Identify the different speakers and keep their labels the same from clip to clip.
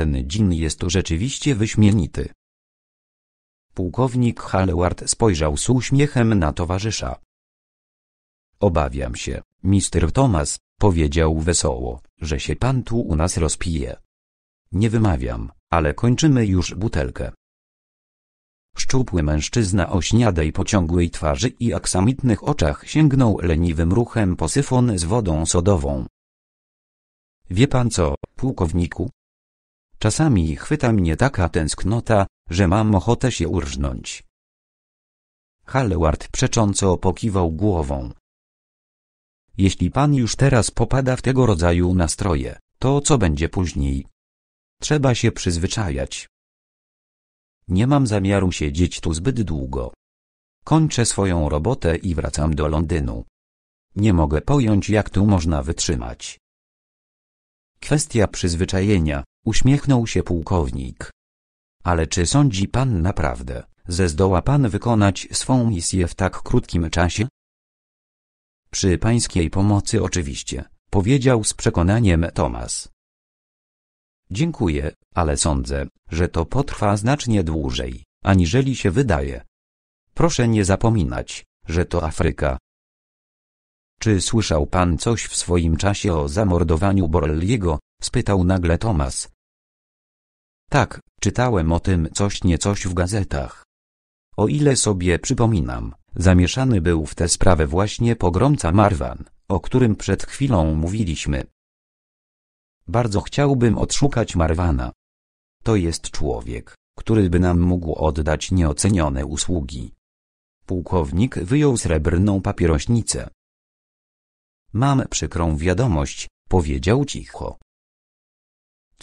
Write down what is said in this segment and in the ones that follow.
Speaker 1: ten dżin jest rzeczywiście wyśmienity. Pułkownik Hallward
Speaker 2: spojrzał z uśmiechem na towarzysza. Obawiam się, mister Thomas, powiedział wesoło, że się pan tu u nas rozpije. Nie wymawiam, ale kończymy już butelkę. Szczupły mężczyzna o śniadej pociągłej twarzy i aksamitnych oczach sięgnął leniwym ruchem po syfon z wodą sodową. Wie pan co, pułkowniku, Czasami chwyta mnie taka tęsknota, że mam ochotę się urżnąć. Hallward przecząco pokiwał głową. Jeśli pan już teraz popada w tego rodzaju nastroje, to co będzie później? Trzeba się przyzwyczajać. Nie mam zamiaru siedzieć tu zbyt długo. Kończę swoją robotę i wracam do Londynu. Nie mogę pojąć, jak tu można wytrzymać. Kwestia przyzwyczajenia, Uśmiechnął się pułkownik. Ale czy sądzi pan naprawdę, że zdoła pan wykonać swą misję w tak krótkim czasie? Przy pańskiej pomocy oczywiście, powiedział z przekonaniem Tomas. Dziękuję, ale sądzę, że to potrwa znacznie dłużej, aniżeli się wydaje. Proszę nie zapominać, że to Afryka. Czy słyszał pan coś w swoim czasie o zamordowaniu Borelliego? spytał nagle Tomas. Tak, czytałem o tym coś niecoś w gazetach. O ile sobie przypominam, zamieszany był w tę sprawę właśnie pogromca Marwan, o którym przed chwilą mówiliśmy. Bardzo chciałbym odszukać Marwana. To jest człowiek, który by nam mógł oddać nieocenione usługi. Pułkownik wyjął srebrną papierośnicę. Mam przykrą wiadomość, powiedział cicho.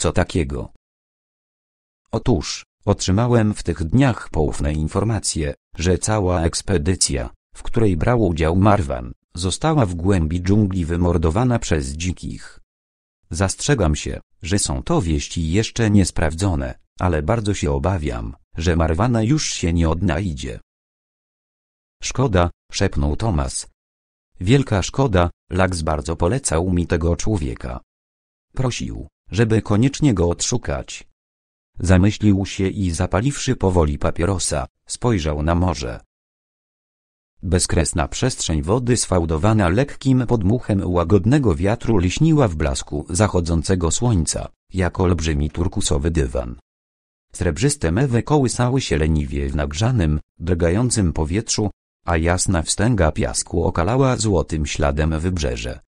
Speaker 2: Co takiego? Otóż, otrzymałem w tych dniach poufne informacje, że cała ekspedycja, w której brał udział Marwan, została w głębi dżungli wymordowana przez dzikich. Zastrzegam się, że są to wieści jeszcze niesprawdzone, ale bardzo się obawiam, że Marwana już się nie odnajdzie. Szkoda, szepnął Tomas. Wielka szkoda, Laks bardzo polecał mi tego człowieka. Prosił, żeby koniecznie go odszukać. Zamyślił się i zapaliwszy powoli papierosa, spojrzał na morze. Bezkresna przestrzeń wody sfałdowana lekkim podmuchem łagodnego wiatru liśniła w blasku zachodzącego słońca, jak olbrzymi turkusowy dywan. Srebrzyste mewy kołysały się leniwie w nagrzanym, drgającym powietrzu, a jasna wstęga piasku okalała złotym śladem wybrzeże.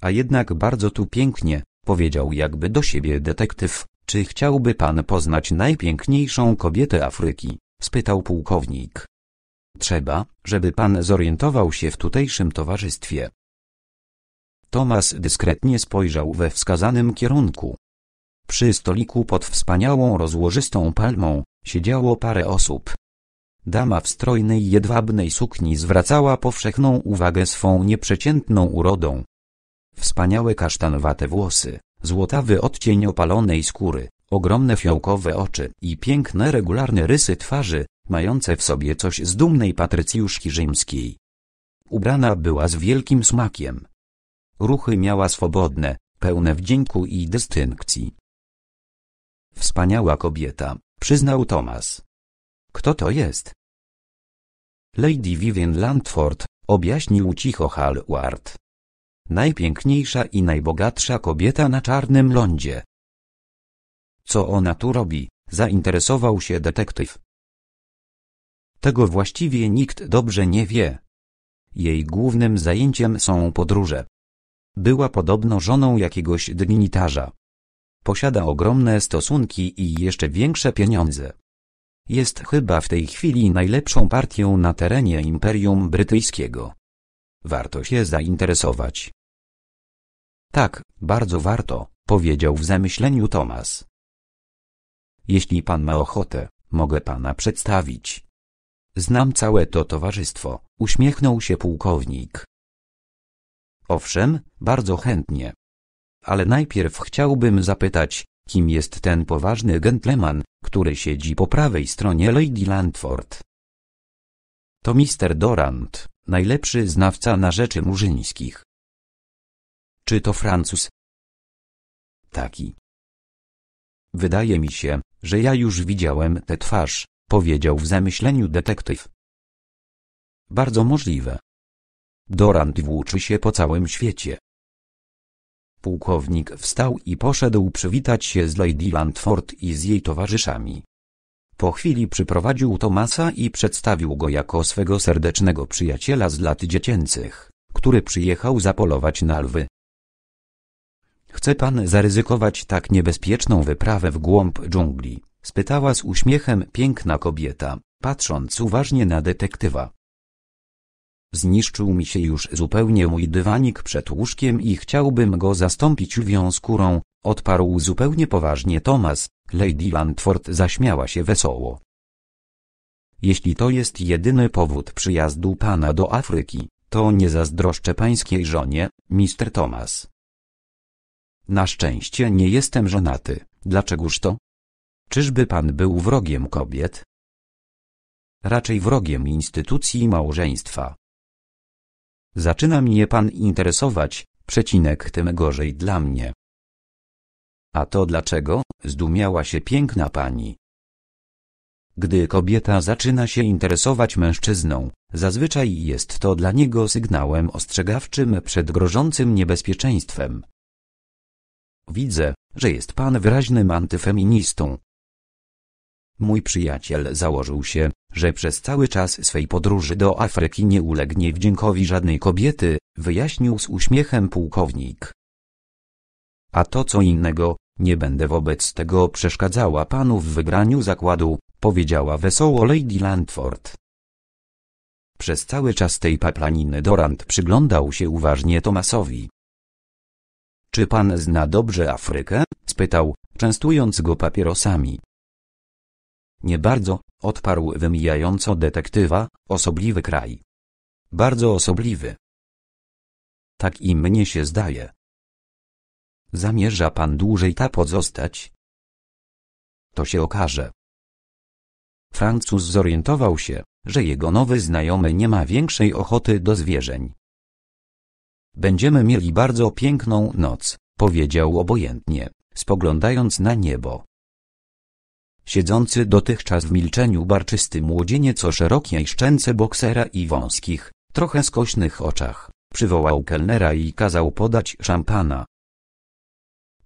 Speaker 2: A jednak bardzo tu pięknie, Powiedział jakby do siebie detektyw. Czy chciałby pan poznać najpiękniejszą kobietę Afryki? spytał pułkownik. Trzeba, żeby pan zorientował się w tutejszym towarzystwie. Tomas dyskretnie spojrzał we wskazanym kierunku. Przy stoliku pod wspaniałą rozłożystą palmą siedziało parę osób. Dama w strojnej jedwabnej sukni zwracała powszechną uwagę swą nieprzeciętną urodą, Wspaniałe kasztanowate włosy, złotawy odcień opalonej skóry, ogromne fiołkowe oczy i piękne regularne rysy twarzy, mające w sobie coś z dumnej patrycjuszki rzymskiej. Ubrana była z wielkim smakiem. Ruchy miała swobodne, pełne wdzięku i dystynkcji. Wspaniała kobieta, przyznał Thomas. Kto to jest? Lady Vivian Landford, objaśnił cicho Hallward najpiękniejsza i najbogatsza kobieta na czarnym lądzie. Co ona tu robi? zainteresował się detektyw. Tego właściwie nikt dobrze nie wie. Jej głównym zajęciem są podróże. Była podobno żoną jakiegoś dygnitarza. Posiada ogromne stosunki i jeszcze większe pieniądze. Jest chyba w tej chwili najlepszą partią na terenie Imperium Brytyjskiego. Warto się zainteresować. Tak, bardzo warto, powiedział w zamyśleniu Tomas. Jeśli pan ma ochotę, mogę pana przedstawić. Znam całe to towarzystwo, uśmiechnął się pułkownik. Owszem, bardzo chętnie. Ale najpierw chciałbym zapytać, kim jest ten poważny gentleman, który siedzi po prawej stronie Lady Landford.
Speaker 1: To mister Dorant, najlepszy znawca na rzeczy murzyńskich. Czy to Francuz? Taki. Wydaje mi się, że ja już widziałem tę twarz, powiedział w zamyśleniu
Speaker 2: detektyw. Bardzo możliwe. Dorant włóczy się po całym świecie. Pułkownik wstał i poszedł przywitać się z Lady Landford i z jej towarzyszami. Po chwili przyprowadził Tomasa i przedstawił go jako swego serdecznego przyjaciela z lat dziecięcych, który przyjechał zapolować na lwy. Chce pan zaryzykować tak niebezpieczną wyprawę w głąb dżungli? spytała z uśmiechem piękna kobieta, patrząc uważnie na detektywa. Zniszczył mi się już zupełnie mój dywanik przed łóżkiem i chciałbym go zastąpić lwią skórą, odparł zupełnie poważnie Thomas, Lady Landford zaśmiała się wesoło. Jeśli to jest jedyny powód przyjazdu pana do Afryki, to nie zazdroszczę pańskiej żonie, mister Thomas. Na szczęście nie jestem żonaty. Dlaczegoż to? Czyżby pan był wrogiem kobiet? Raczej wrogiem instytucji małżeństwa. Zaczyna mnie pan interesować, przecinek tym gorzej dla mnie. A to dlaczego? zdumiała się piękna pani. Gdy kobieta zaczyna się interesować mężczyzną, zazwyczaj jest to dla niego sygnałem ostrzegawczym przed grożącym niebezpieczeństwem, Widzę, że jest pan wyraźnym antyfeministą. Mój przyjaciel założył się, że przez cały czas swej podróży do Afryki nie ulegnie wdziękowi żadnej kobiety, wyjaśnił z uśmiechem pułkownik. A to co innego, nie będę wobec tego przeszkadzała panu w wygraniu zakładu, powiedziała wesoło Lady Landford. Przez cały czas tej paplaniny Dorant przyglądał się uważnie Tomasowi. Czy pan zna dobrze Afrykę? spytał, częstując go papierosami. Nie bardzo, odparł wymijająco detektywa, osobliwy kraj. Bardzo osobliwy.
Speaker 1: Tak i mnie się zdaje. Zamierza pan dłużej ta pozostać? To się okaże. Francuz zorientował się, że jego nowy znajomy nie ma większej ochoty do zwierzeń.
Speaker 2: Będziemy mieli bardzo piękną noc, powiedział obojętnie, spoglądając na niebo. Siedzący dotychczas w milczeniu barczysty młodzieniec o szerokiej szczęce boksera i wąskich, trochę skośnych oczach, przywołał kelnera i kazał podać szampana.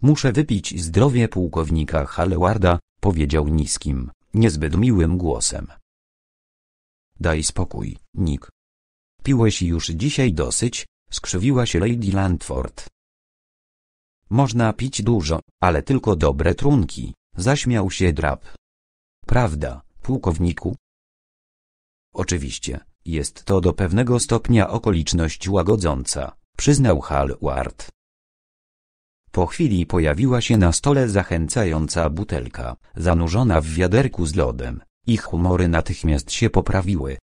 Speaker 2: Muszę wypić zdrowie pułkownika Hallewarda, powiedział niskim, niezbyt miłym głosem. Daj spokój, Nick. Piłeś już dzisiaj dosyć, skrzywiła się Lady Landford. Można pić dużo, ale tylko dobre trunki, zaśmiał się drab. Prawda, pułkowniku? Oczywiście, jest to do pewnego stopnia okoliczność łagodząca, przyznał Hallward. Po chwili pojawiła się na stole zachęcająca butelka, zanurzona w wiaderku z lodem. Ich humory natychmiast się poprawiły.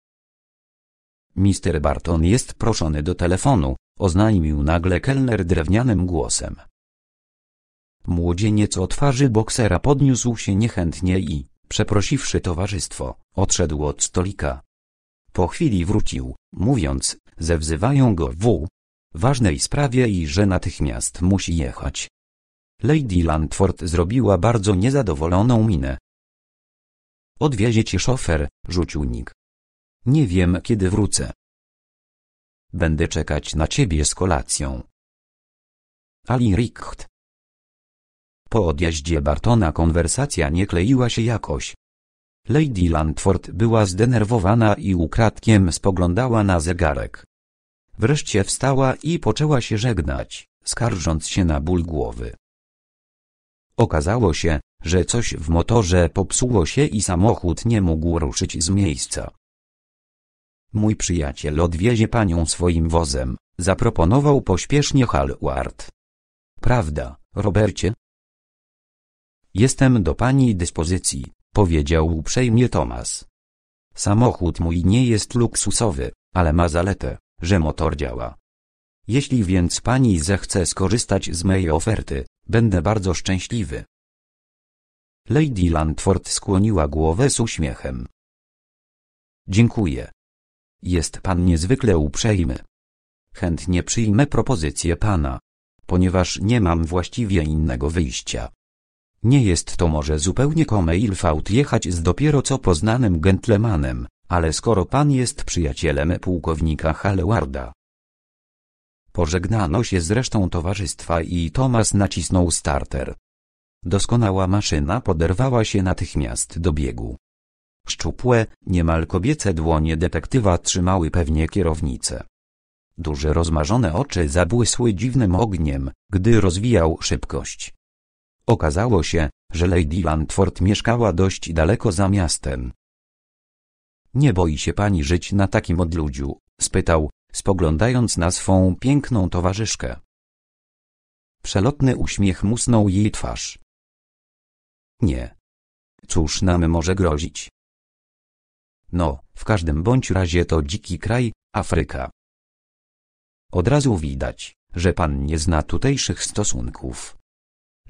Speaker 2: Mister Barton jest proszony do telefonu, oznajmił nagle kelner drewnianym głosem. Młodzieniec o twarzy boksera podniósł się niechętnie i, przeprosiwszy towarzystwo, odszedł od stolika. Po chwili wrócił, mówiąc, że wzywają go w ważnej sprawie i że natychmiast musi jechać. Lady Lantford zrobiła bardzo niezadowoloną minę. Odwiezie cię szofer, rzucił Nick.
Speaker 1: Nie wiem kiedy wrócę. Będę czekać na ciebie z kolacją. Ali Richt. Po odjeździe
Speaker 2: Bartona konwersacja nie kleiła się jakoś. Lady Landford była zdenerwowana i ukradkiem spoglądała na zegarek. Wreszcie wstała i poczęła się żegnać, skarżąc się na ból głowy. Okazało się, że coś w motorze popsuło się i samochód nie mógł ruszyć z miejsca. Mój przyjaciel odwiezie panią swoim wozem, zaproponował pośpiesznie Hallward. Prawda, Robercie? Jestem do pani dyspozycji, powiedział uprzejmie Tomas. Samochód mój nie jest luksusowy, ale ma zaletę, że motor działa. Jeśli więc pani zechce skorzystać z mej oferty, będę bardzo szczęśliwy. Lady Landford skłoniła głowę z uśmiechem. Dziękuję, jest pan niezwykle uprzejmy. Chętnie przyjmę propozycję pana, ponieważ nie mam właściwie innego wyjścia. Nie jest to może zupełnie come il faut jechać z dopiero co poznanym gentlemanem, ale skoro pan jest przyjacielem pułkownika Hallewarda. Pożegnano się z resztą towarzystwa i Thomas nacisnął starter. Doskonała maszyna poderwała się natychmiast do biegu. Szczupłe, niemal kobiece dłonie detektywa trzymały pewnie kierownicę. Duże rozmarzone oczy zabłysły dziwnym ogniem, gdy rozwijał szybkość. Okazało się, że Lady Lantford mieszkała dość daleko za miastem. Nie boi się pani żyć na takim odludziu? spytał, spoglądając na swą piękną
Speaker 1: towarzyszkę. Przelotny uśmiech musnął jej twarz. Nie. Cóż nam może grozić? No, w każdym bądź razie to dziki kraj, Afryka. Od razu widać,
Speaker 2: że pan nie zna tutejszych stosunków.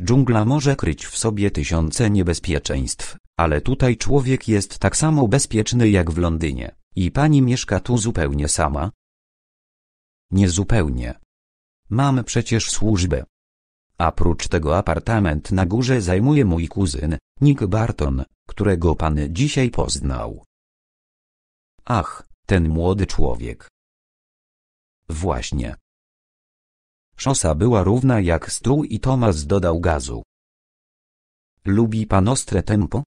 Speaker 2: Dżungla może kryć w sobie tysiące niebezpieczeństw, ale tutaj człowiek jest tak samo bezpieczny jak w Londynie, i pani mieszka tu zupełnie sama? Niezupełnie. Mam przecież służbę. A prócz tego apartament na górze zajmuje mój
Speaker 1: kuzyn, Nick Barton, którego pan dzisiaj poznał. Ach, ten młody człowiek. Właśnie. Szosa była równa jak stół i Tomas dodał gazu. Lubi pan ostre tempo?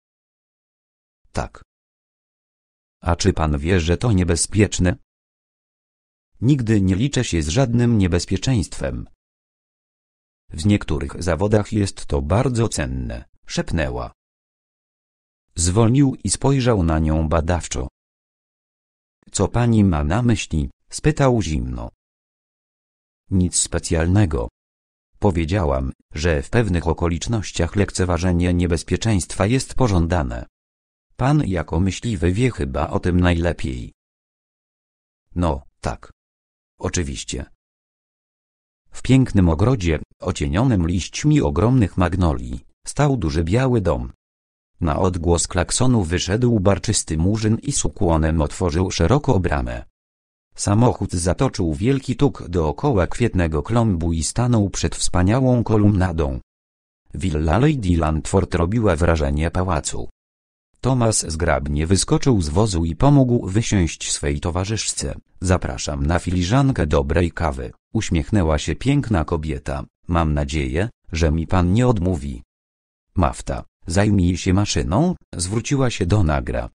Speaker 1: Tak. A czy
Speaker 2: pan wie, że to niebezpieczne? Nigdy nie liczę się z żadnym niebezpieczeństwem. W niektórych zawodach jest to bardzo cenne,
Speaker 1: szepnęła. Zwolnił i spojrzał na nią badawczo. Co pani ma na myśli? spytał zimno.
Speaker 2: Nic specjalnego. Powiedziałam, że w pewnych okolicznościach lekceważenie niebezpieczeństwa jest pożądane. Pan jako myśliwy wie chyba o tym najlepiej. No, tak. Oczywiście. W pięknym ogrodzie, ocienionym liśćmi ogromnych magnolii, stał duży biały dom, na odgłos klaksonu wyszedł barczysty murzyn i z ukłonem otworzył szeroko bramę. Samochód zatoczył wielki tuk dookoła kwietnego klombu i stanął przed wspaniałą kolumnadą. Villa Lady Landford robiła wrażenie pałacu. Thomas zgrabnie wyskoczył z wozu i pomógł wysiąść swej towarzyszce. Zapraszam na filiżankę dobrej kawy, uśmiechnęła się piękna kobieta. Mam nadzieję, że mi pan nie odmówi. Mafta, Zajmij się maszyną, zwróciła się do nagra.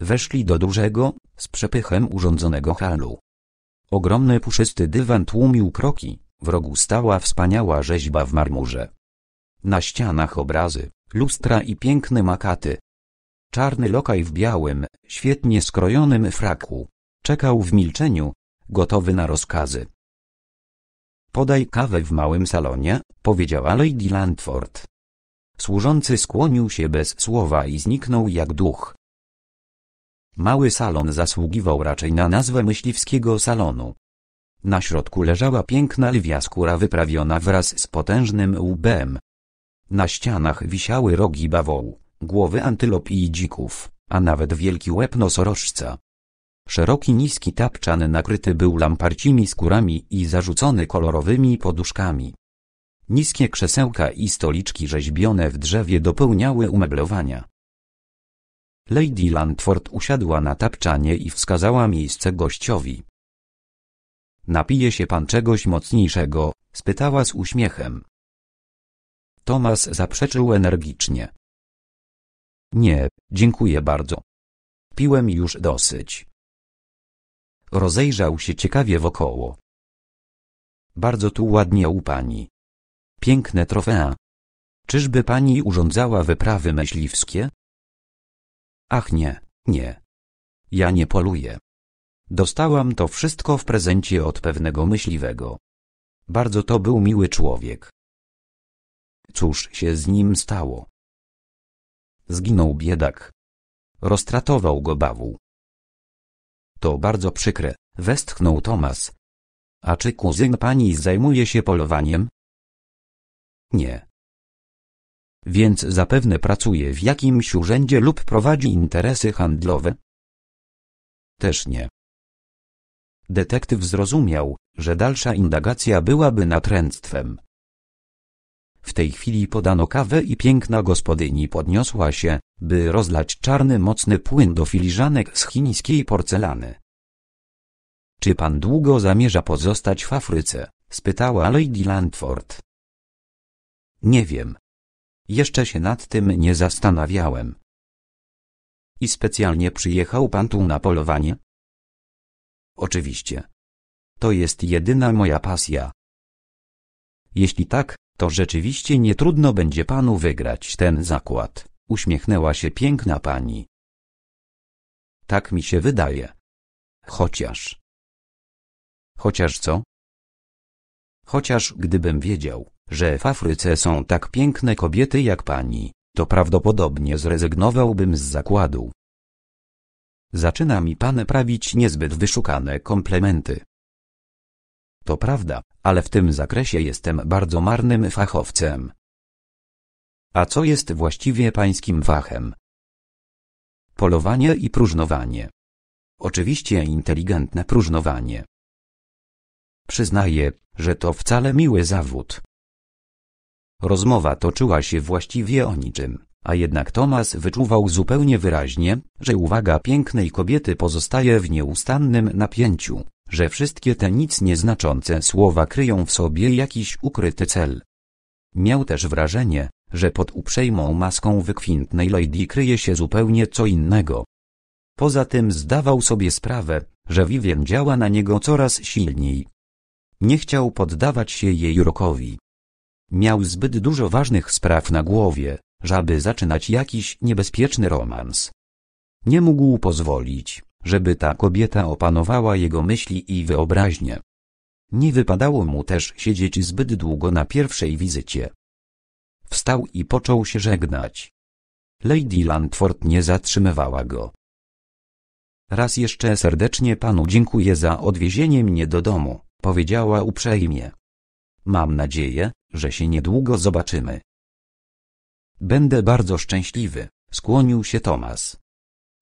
Speaker 2: Weszli do dużego, z przepychem urządzonego halu. Ogromny puszysty dywan tłumił kroki, w rogu stała wspaniała rzeźba w marmurze. Na ścianach obrazy, lustra i piękne makaty. Czarny lokaj w białym, świetnie skrojonym fraku. Czekał w milczeniu, gotowy na rozkazy. Podaj kawę w małym salonie, powiedziała Lady Landford. Służący skłonił się bez słowa i zniknął jak duch. Mały salon zasługiwał raczej na nazwę myśliwskiego salonu. Na środku leżała piękna lwia skóra wyprawiona wraz z potężnym łbem. Na ścianach wisiały rogi bawołu, głowy antylop i dzików, a nawet wielki łeb nosorożca. Szeroki niski tapczan nakryty był lamparcimi skórami i zarzucony kolorowymi poduszkami. Niskie krzesełka i stoliczki rzeźbione w drzewie dopełniały umeblowania. Lady Landford usiadła na tapczanie i wskazała miejsce gościowi. Napije się pan czegoś mocniejszego? spytała z uśmiechem. Tomas zaprzeczył
Speaker 1: energicznie. Nie, dziękuję bardzo. Piłem już dosyć. Rozejrzał się ciekawie wokoło. Bardzo tu ładnie u pani. Piękne trofea. Czyżby
Speaker 2: pani urządzała wyprawy myśliwskie? Ach nie, nie. Ja nie poluję. Dostałam to wszystko w prezencie od pewnego myśliwego.
Speaker 1: Bardzo to był miły człowiek. Cóż się z nim stało? Zginął biedak. Roztratował go bawu. To bardzo przykre, westchnął Tomas. A czy kuzyn pani zajmuje się polowaniem? Nie.
Speaker 2: Więc zapewne pracuje w jakimś urzędzie lub prowadzi interesy handlowe? Też nie. Detektyw zrozumiał, że dalsza indagacja byłaby natręctwem. W tej chwili podano kawę i piękna gospodyni podniosła się, by rozlać czarny mocny płyn do filiżanek z chińskiej porcelany. Czy pan długo zamierza pozostać w Afryce? spytała Lady Landford. Nie wiem. Jeszcze się nad tym nie zastanawiałem. I specjalnie przyjechał pan tu na polowanie? Oczywiście. To jest jedyna moja pasja. Jeśli tak, to rzeczywiście nie trudno będzie panu
Speaker 1: wygrać ten zakład, uśmiechnęła się piękna pani. Tak mi się wydaje. Chociaż. Chociaż co?
Speaker 2: Chociaż gdybym wiedział że w Afryce są tak piękne kobiety jak pani, to prawdopodobnie zrezygnowałbym z zakładu. Zaczyna mi pan prawić niezbyt wyszukane komplementy. To prawda, ale w tym zakresie jestem bardzo marnym fachowcem. A co jest właściwie pańskim fachem? Polowanie i próżnowanie. Oczywiście inteligentne próżnowanie. Przyznaję, że to wcale miły zawód. Rozmowa toczyła się właściwie o niczym, a jednak Tomas wyczuwał zupełnie wyraźnie, że uwaga pięknej kobiety pozostaje w nieustannym napięciu, że wszystkie te nic nieznaczące słowa kryją w sobie jakiś ukryty cel. Miał też wrażenie, że pod uprzejmą maską wykwintnej lady kryje się zupełnie co innego. Poza tym zdawał sobie sprawę, że Vivien działa na niego coraz silniej. Nie chciał poddawać się jej rokowi, Miał zbyt dużo ważnych spraw na głowie, żeby zaczynać jakiś niebezpieczny romans. Nie mógł pozwolić, żeby ta kobieta opanowała jego myśli i wyobraźnię. Nie wypadało mu też siedzieć zbyt długo na pierwszej wizycie. Wstał i począł się żegnać. Lady Landford nie zatrzymywała go. Raz jeszcze serdecznie panu dziękuję za odwiezienie mnie do domu, powiedziała uprzejmie. Mam nadzieję, że się niedługo zobaczymy. Będę bardzo szczęśliwy, skłonił się Tomas.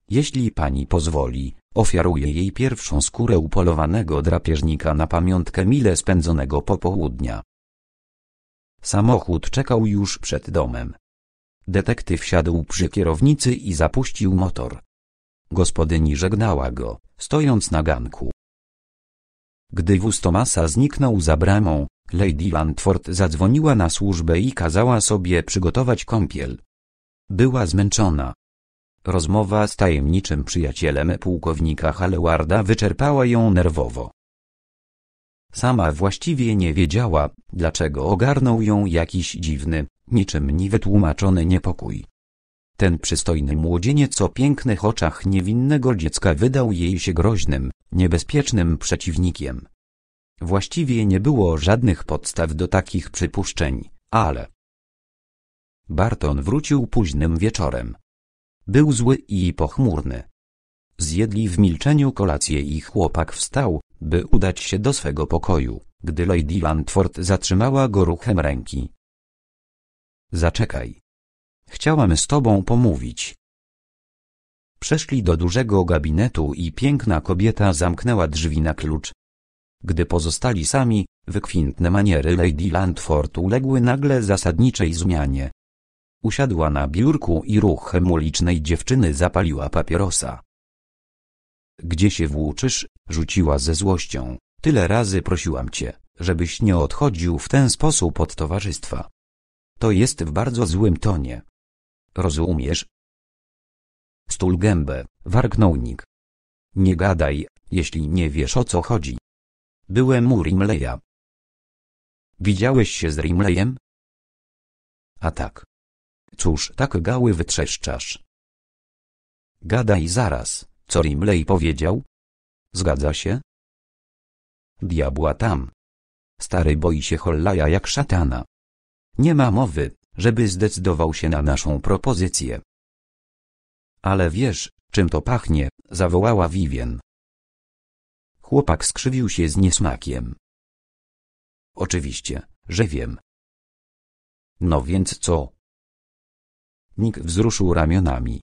Speaker 2: Jeśli pani pozwoli, ofiaruję jej pierwszą skórę upolowanego drapieżnika na pamiątkę mile spędzonego popołudnia. Samochód czekał już przed domem. Detektyw siadł przy kierownicy i zapuścił motor. Gospodyni żegnała go, stojąc na ganku. Gdy wóz Tomasa zniknął za bramą, Lady Langford zadzwoniła na służbę i kazała sobie przygotować kąpiel. Była zmęczona. Rozmowa z tajemniczym przyjacielem pułkownika Hallewarda wyczerpała ją nerwowo. Sama właściwie nie wiedziała, dlaczego ogarnął ją jakiś dziwny, niczym niewytłumaczony niepokój. Ten przystojny młodzieniec o pięknych oczach niewinnego dziecka wydał jej się groźnym, niebezpiecznym przeciwnikiem. Właściwie nie było żadnych podstaw do takich przypuszczeń, ale... Barton wrócił późnym wieczorem. Był zły i pochmurny. Zjedli w milczeniu kolację i chłopak wstał, by udać się do swego pokoju, gdy Lady Lantford zatrzymała go ruchem ręki. Zaczekaj. Chciałam z tobą pomówić. Przeszli do dużego gabinetu i piękna kobieta zamknęła drzwi na klucz, gdy pozostali sami, wykwintne maniery Lady Landford uległy nagle zasadniczej zmianie. Usiadła na biurku i ruchem ulicznej dziewczyny zapaliła papierosa. Gdzie się włóczysz? rzuciła ze złością. Tyle razy prosiłam cię, żebyś nie odchodził w ten sposób od towarzystwa. To jest w bardzo złym tonie.
Speaker 1: Rozumiesz? Stul gębę, warknął Nick. Nie gadaj, jeśli nie wiesz o co chodzi. Byłem u Rimleya. Widziałeś się z Rimlejem? A tak. Cóż, tak gały wytrzeszczasz. Gadaj zaraz, co Rimley powiedział? Zgadza się? Diabła tam.
Speaker 2: Stary boi się Hollaja jak szatana. Nie ma mowy, żeby zdecydował
Speaker 1: się na naszą propozycję. Ale wiesz, czym to pachnie, zawołała Vivien. Chłopak skrzywił się z niesmakiem. Oczywiście, że wiem. No więc co? Nick wzruszył ramionami.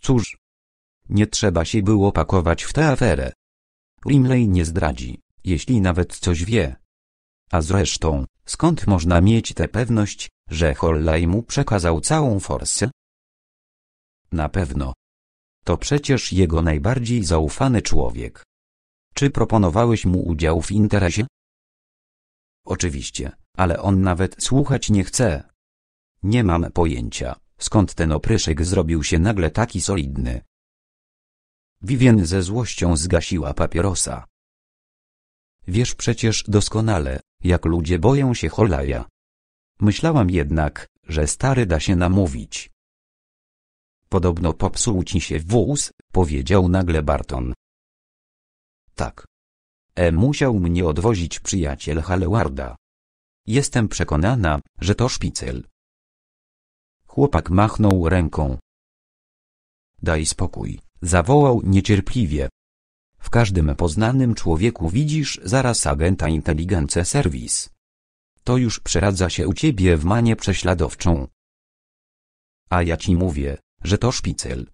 Speaker 1: Cóż, nie
Speaker 2: trzeba się było pakować w tę aferę. Rimley nie zdradzi, jeśli nawet coś wie. A zresztą, skąd można mieć tę pewność, że Holley mu przekazał całą forsę? Na pewno. To przecież jego najbardziej zaufany człowiek. Czy proponowałeś mu udział w interesie? Oczywiście, ale on nawet słuchać nie chce. Nie mam pojęcia, skąd ten opryszek zrobił się nagle taki solidny. Vivien ze złością zgasiła papierosa. Wiesz przecież doskonale, jak ludzie boją się Holaja. Myślałam jednak, że stary da się namówić. Podobno popsuł ci się wóz, powiedział nagle Barton. Tak. E musiał mnie odwozić przyjaciel Halewarda. Jestem przekonana, że to szpicel. Chłopak machnął ręką. Daj spokój, zawołał niecierpliwie. W każdym poznanym człowieku widzisz zaraz agenta inteligence serwis. To już przeradza się u ciebie w manię prześladowczą. A ja ci mówię, że to szpicel.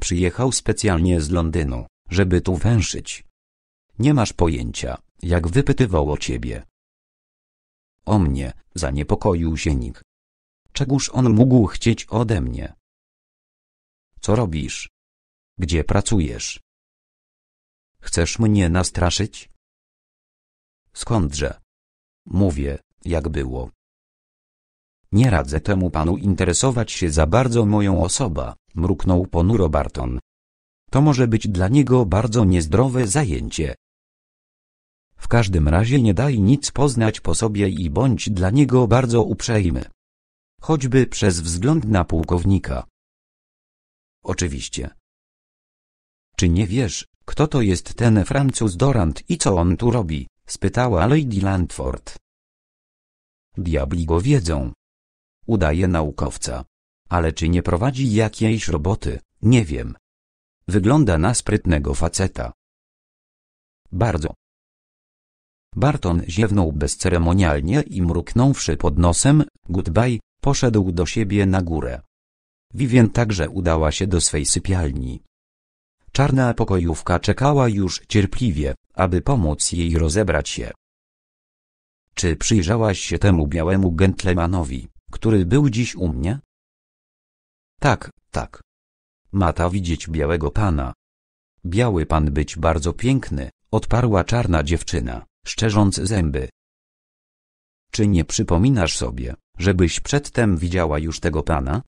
Speaker 2: Przyjechał specjalnie z Londynu, żeby tu węszyć. Nie masz pojęcia, jak wypytywał
Speaker 1: o ciebie. O mnie, zaniepokoił się Nick. Czegóż on mógł chcieć ode mnie? Co robisz? Gdzie pracujesz? Chcesz mnie nastraszyć? Skądże? Mówię, jak było. Nie radzę temu
Speaker 2: panu interesować się za bardzo moją osobą, mruknął ponuro Barton. To może być dla niego bardzo niezdrowe zajęcie. W każdym razie nie daj nic poznać po sobie i bądź dla niego bardzo uprzejmy. Choćby przez wzgląd na pułkownika. Oczywiście. Czy nie wiesz, kto to jest ten Francuz Dorant i co on tu robi? spytała Lady Landford. Diabli go wiedzą. Udaje
Speaker 1: naukowca. Ale czy nie prowadzi jakiejś roboty, nie wiem. Wygląda na sprytnego faceta. Bardzo.
Speaker 2: Barton ziewnął bezceremonialnie i mruknąwszy pod nosem, goodbye, poszedł do siebie na górę. Vivien także udała się do swej sypialni. Czarna pokojówka czekała już cierpliwie, aby pomóc jej rozebrać się. Czy przyjrzałaś się temu białemu gentlemanowi, który był dziś u mnie? Tak, tak. Mata widzieć białego pana. Biały pan być bardzo piękny, odparła czarna dziewczyna szczerząc zęby. Czy nie przypominasz sobie, żebyś przedtem widziała już tego pana?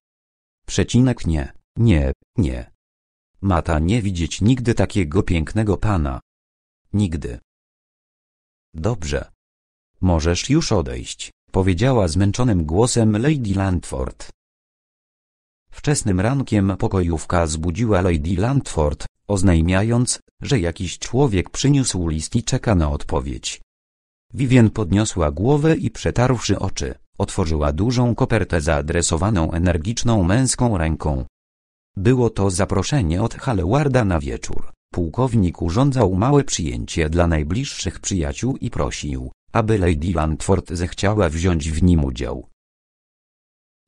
Speaker 2: Przecinek nie, nie, nie. Mata nie widzieć nigdy takiego pięknego pana. Nigdy. Dobrze. Możesz już odejść, powiedziała zmęczonym głosem Lady Landford. Wczesnym rankiem pokojówka zbudziła Lady Landford, oznajmiając, że jakiś człowiek przyniósł list i czeka na odpowiedź. Vivien podniosła głowę i przetarłszy oczy, otworzyła dużą kopertę zaadresowaną energiczną męską ręką. Było to zaproszenie od Hallewarda na wieczór. Pułkownik urządzał małe przyjęcie dla najbliższych przyjaciół i prosił, aby Lady Landford zechciała wziąć w nim udział.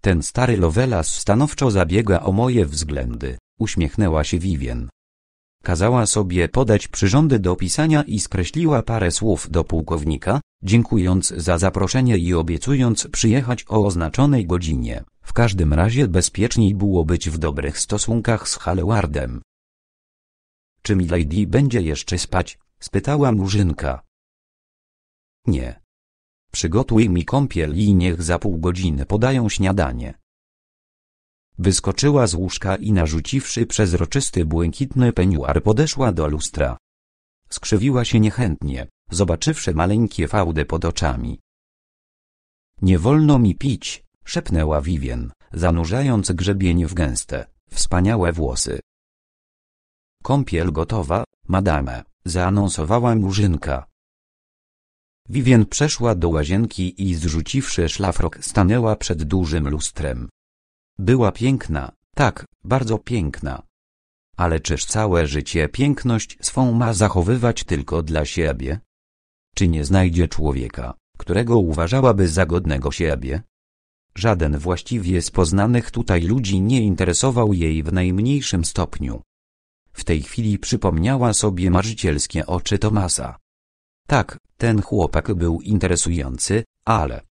Speaker 2: Ten stary Lovelas stanowczo zabiega o moje względy, uśmiechnęła się Vivien. Kazała sobie podać przyrządy do pisania i skreśliła parę słów do pułkownika, dziękując za zaproszenie i obiecując przyjechać o oznaczonej godzinie. W każdym razie bezpieczniej było być w dobrych stosunkach z Hallewardem. Czy Milady będzie jeszcze spać? spytała Murzynka. Nie. Przygotuj mi kąpiel i niech za pół godziny podają śniadanie. Wyskoczyła z łóżka i narzuciwszy przezroczysty błękitny peniuar podeszła do lustra. Skrzywiła się niechętnie, zobaczywszy maleńkie fałdy pod oczami. Nie wolno mi pić, szepnęła Vivien, zanurzając grzebień w gęste, wspaniałe włosy. Kąpiel gotowa, madame, zaanonsowała murzynka. Vivien przeszła do łazienki i zrzuciwszy szlafrok stanęła przed dużym lustrem. Była piękna, tak, bardzo piękna. Ale czyż całe życie piękność swą ma zachowywać tylko dla siebie? Czy nie znajdzie człowieka, którego uważałaby za godnego siebie? Żaden właściwie z poznanych tutaj ludzi nie interesował jej w najmniejszym stopniu. W tej chwili przypomniała sobie marzycielskie oczy Tomasa. Tak, ten chłopak był interesujący, ale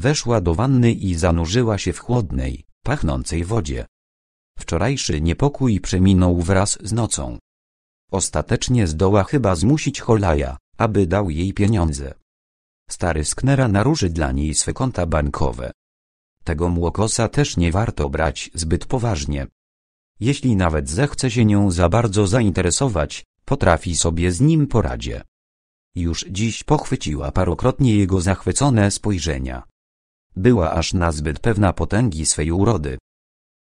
Speaker 2: Weszła do wanny i zanurzyła się w chłodnej, pachnącej wodzie. Wczorajszy niepokój przeminął wraz z nocą. Ostatecznie zdoła chyba zmusić Holaja, aby dał jej pieniądze. Stary Sknera naruszy dla niej swe konta bankowe. Tego młokosa też nie warto brać zbyt poważnie. Jeśli nawet zechce się nią za bardzo zainteresować, potrafi sobie z nim poradzie. Już dziś pochwyciła parokrotnie jego zachwycone spojrzenia. Była aż nazbyt pewna potęgi swej urody.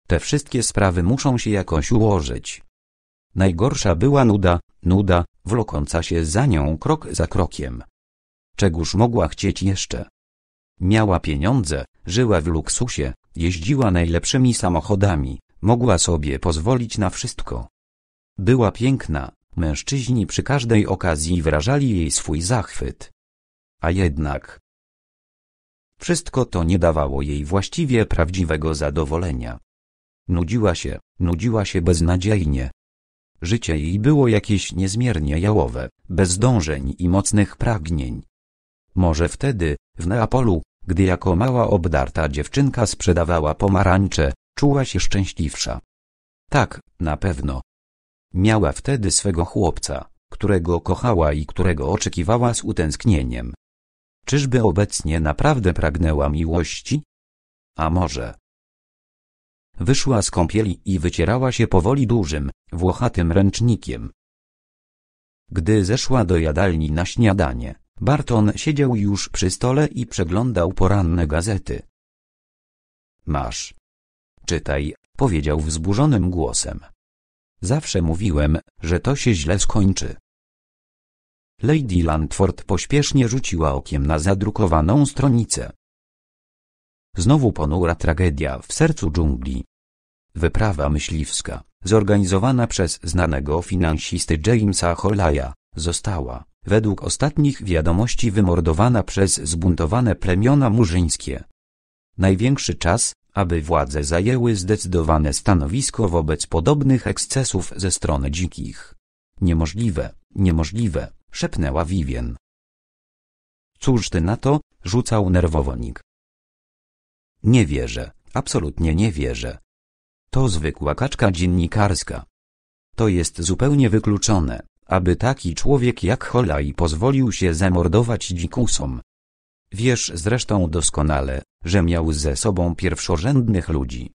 Speaker 2: Te wszystkie sprawy muszą się jakoś ułożyć. Najgorsza była nuda, nuda, wlokąca się za nią krok za krokiem. Czegóż mogła chcieć jeszcze? Miała pieniądze, żyła w luksusie, jeździła najlepszymi samochodami, mogła sobie pozwolić na wszystko. Była piękna, mężczyźni przy każdej okazji wyrażali jej swój zachwyt. A jednak, wszystko to nie dawało jej właściwie prawdziwego zadowolenia. Nudziła się, nudziła się beznadziejnie. Życie jej było jakieś niezmiernie jałowe, bez dążeń i mocnych pragnień. Może wtedy, w Neapolu, gdy jako mała obdarta dziewczynka sprzedawała pomarańcze, czuła się szczęśliwsza. Tak, na pewno. Miała wtedy swego chłopca, którego kochała i którego oczekiwała z utęsknieniem. Czyżby obecnie naprawdę pragnęła miłości? A może? Wyszła z kąpieli i wycierała się powoli dużym, włochatym ręcznikiem. Gdy zeszła do jadalni na śniadanie, Barton siedział już przy stole i przeglądał poranne gazety. Masz. Czytaj, powiedział wzburzonym głosem. Zawsze mówiłem, że to się źle skończy. Lady Landford pośpiesznie rzuciła okiem na zadrukowaną stronicę. Znowu ponura tragedia w sercu dżungli. Wyprawa myśliwska, zorganizowana przez znanego finansisty Jamesa Hollaya, została, według ostatnich wiadomości wymordowana przez zbuntowane plemiona murzyńskie. Największy czas, aby władze zajęły zdecydowane stanowisko wobec podobnych ekscesów ze strony dzikich. Niemożliwe, niemożliwe, szepnęła Vivien. Cóż ty na to? rzucał nerwowo Nick. Nie wierzę, absolutnie nie wierzę. To zwykła kaczka dziennikarska. To jest zupełnie wykluczone, aby taki człowiek jak Holaj pozwolił się zamordować dzikusom. Wiesz zresztą doskonale, że miał ze sobą
Speaker 1: pierwszorzędnych ludzi.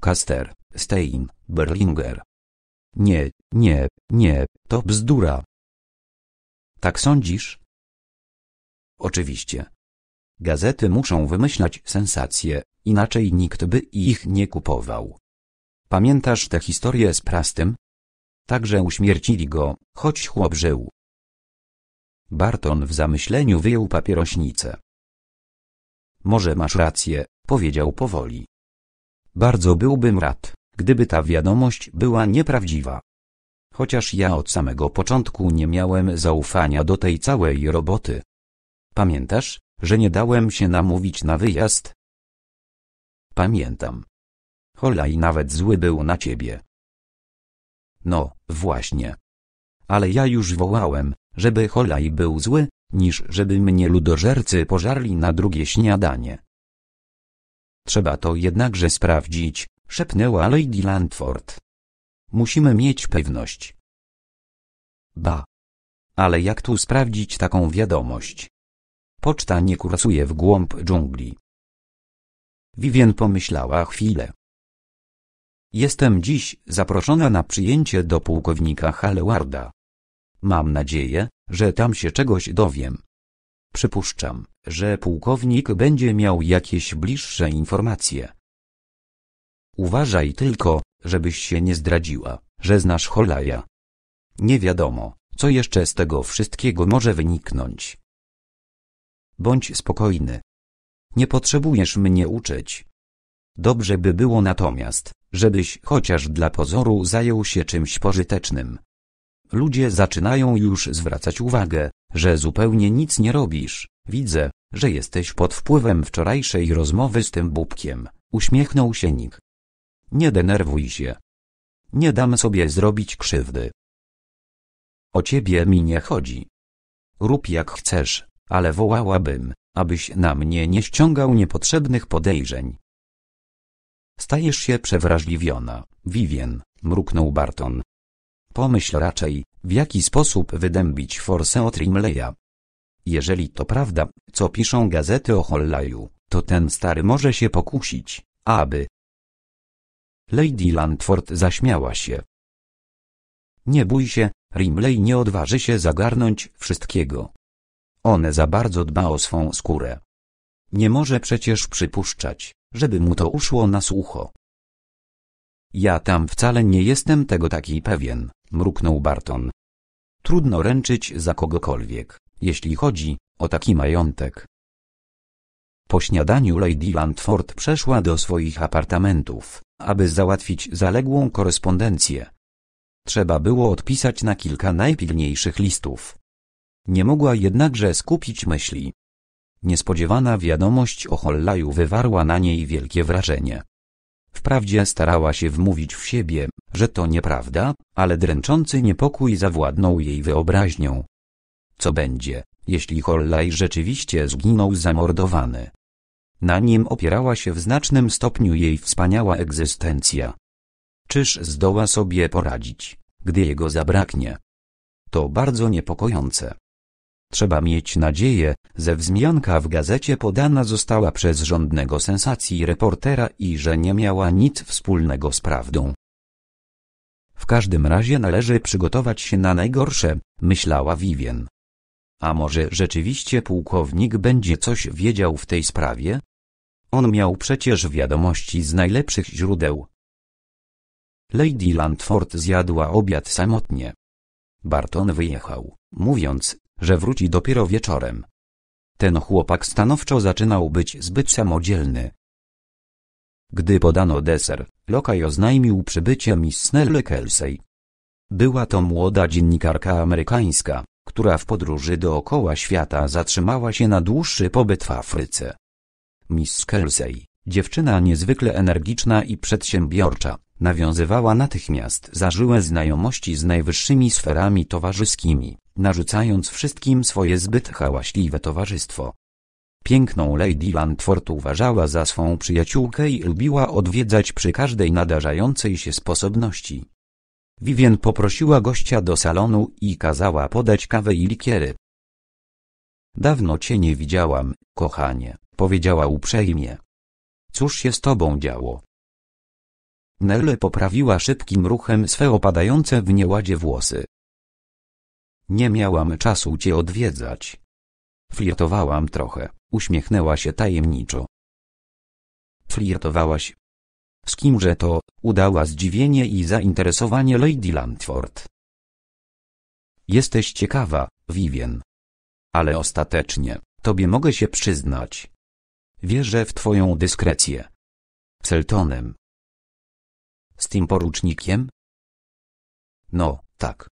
Speaker 1: Kaster, Stein, Berlinger. Nie, nie, nie, to bzdura. Tak sądzisz? Oczywiście. Gazety muszą wymyślać sensacje,
Speaker 2: inaczej nikt by ich nie kupował. Pamiętasz tę historię z Prastym? Także uśmiercili go, choć chłop żył. Barton w zamyśleniu wyjął papierośnicę. Może masz rację, powiedział powoli. Bardzo byłbym rad, gdyby ta wiadomość była nieprawdziwa chociaż ja od samego początku nie miałem zaufania do tej całej roboty.
Speaker 1: Pamiętasz, że nie dałem się namówić na wyjazd? Pamiętam. Holaj nawet zły był na ciebie.
Speaker 2: No, właśnie. Ale ja już wołałem, żeby Holaj był zły, niż żeby mnie ludożercy pożarli na drugie śniadanie. Trzeba to jednakże sprawdzić, szepnęła Lady Landford. Musimy mieć
Speaker 1: pewność. Ba. Ale jak tu sprawdzić taką wiadomość? Poczta nie kursuje w głąb dżungli. Vivien
Speaker 2: pomyślała chwilę. Jestem dziś zaproszona na przyjęcie do pułkownika Hallewarda. Mam nadzieję, że tam się czegoś dowiem. Przypuszczam, że pułkownik będzie miał jakieś bliższe informacje. Uważaj tylko, żebyś się nie zdradziła, że znasz Holaja. Nie wiadomo, co jeszcze z tego wszystkiego może wyniknąć. Bądź spokojny. Nie potrzebujesz mnie uczyć. Dobrze by było natomiast, żebyś chociaż dla pozoru zajął się czymś pożytecznym. Ludzie zaczynają już zwracać uwagę, że zupełnie nic nie robisz. Widzę, że jesteś pod wpływem wczorajszej rozmowy z tym bubkiem, uśmiechnął się Nick. Nie denerwuj się. Nie dam sobie zrobić krzywdy. O ciebie mi nie chodzi. Rób jak chcesz, ale wołałabym, abyś na mnie nie ściągał niepotrzebnych podejrzeń. Stajesz się przewrażliwiona, Vivien, mruknął Barton. Pomyśl raczej, w jaki sposób wydębić forsę od Rimleya. Jeżeli to prawda, co piszą gazety o Hollaju, to ten stary może się pokusić, aby, Lady Landford zaśmiała się. Nie bój się, Rimley nie odważy się zagarnąć wszystkiego. One za bardzo dba o swą skórę. Nie może przecież przypuszczać, żeby mu to uszło na sucho. Ja tam wcale nie jestem tego taki pewien, mruknął Barton. Trudno ręczyć za kogokolwiek, jeśli chodzi o taki majątek. Po śniadaniu Lady Landford przeszła do swoich apartamentów, aby załatwić zaległą korespondencję. Trzeba było odpisać na kilka najpilniejszych listów. Nie mogła jednakże skupić myśli. Niespodziewana wiadomość o Hollaju wywarła na niej wielkie wrażenie. Wprawdzie starała się wmówić w siebie, że to nieprawda, ale dręczący niepokój zawładnął jej wyobraźnią. Co będzie, jeśli Holley rzeczywiście zginął zamordowany. Na nim opierała się w znacznym stopniu jej wspaniała egzystencja. Czyż zdoła sobie poradzić, gdy jego zabraknie? To bardzo niepokojące. Trzeba mieć nadzieję, że wzmianka w gazecie podana została przez rządnego sensacji reportera i że nie miała nic wspólnego z prawdą. W każdym razie należy przygotować się na najgorsze, myślała Vivien. A może rzeczywiście pułkownik będzie coś wiedział w tej sprawie? On miał przecież wiadomości z najlepszych źródeł. Lady Landford zjadła obiad samotnie. Barton wyjechał, mówiąc, że wróci dopiero wieczorem. Ten chłopak stanowczo zaczynał być zbyt samodzielny. Gdy podano deser, Lokaj oznajmił przybycie Miss Snell Kelsey. Była to młoda dziennikarka amerykańska, która w podróży dookoła świata zatrzymała się na dłuższy pobyt w Afryce. Miss Kelsey, dziewczyna niezwykle energiczna i przedsiębiorcza, nawiązywała natychmiast zażyłe znajomości z najwyższymi sferami towarzyskimi, narzucając wszystkim swoje zbyt hałaśliwe towarzystwo. Piękną Lady Landford uważała za swą przyjaciółkę i lubiła odwiedzać przy każdej nadarzającej się sposobności. Vivien poprosiła gościa do salonu i kazała podać kawę i likiery. Dawno cię nie widziałam, kochanie, powiedziała uprzejmie. Cóż się z tobą działo? Nelle poprawiła szybkim ruchem swe opadające w nieładzie włosy. Nie miałam czasu cię odwiedzać. Flirtowałam trochę, uśmiechnęła się tajemniczo. Flirtowałaś, z kimże to? Udała zdziwienie i zainteresowanie Lady Lantford. Jesteś ciekawa, Vivien. Ale
Speaker 1: ostatecznie, tobie mogę się przyznać. Wierzę w twoją dyskrecję. Seltonem. Z tym porucznikiem? No, tak.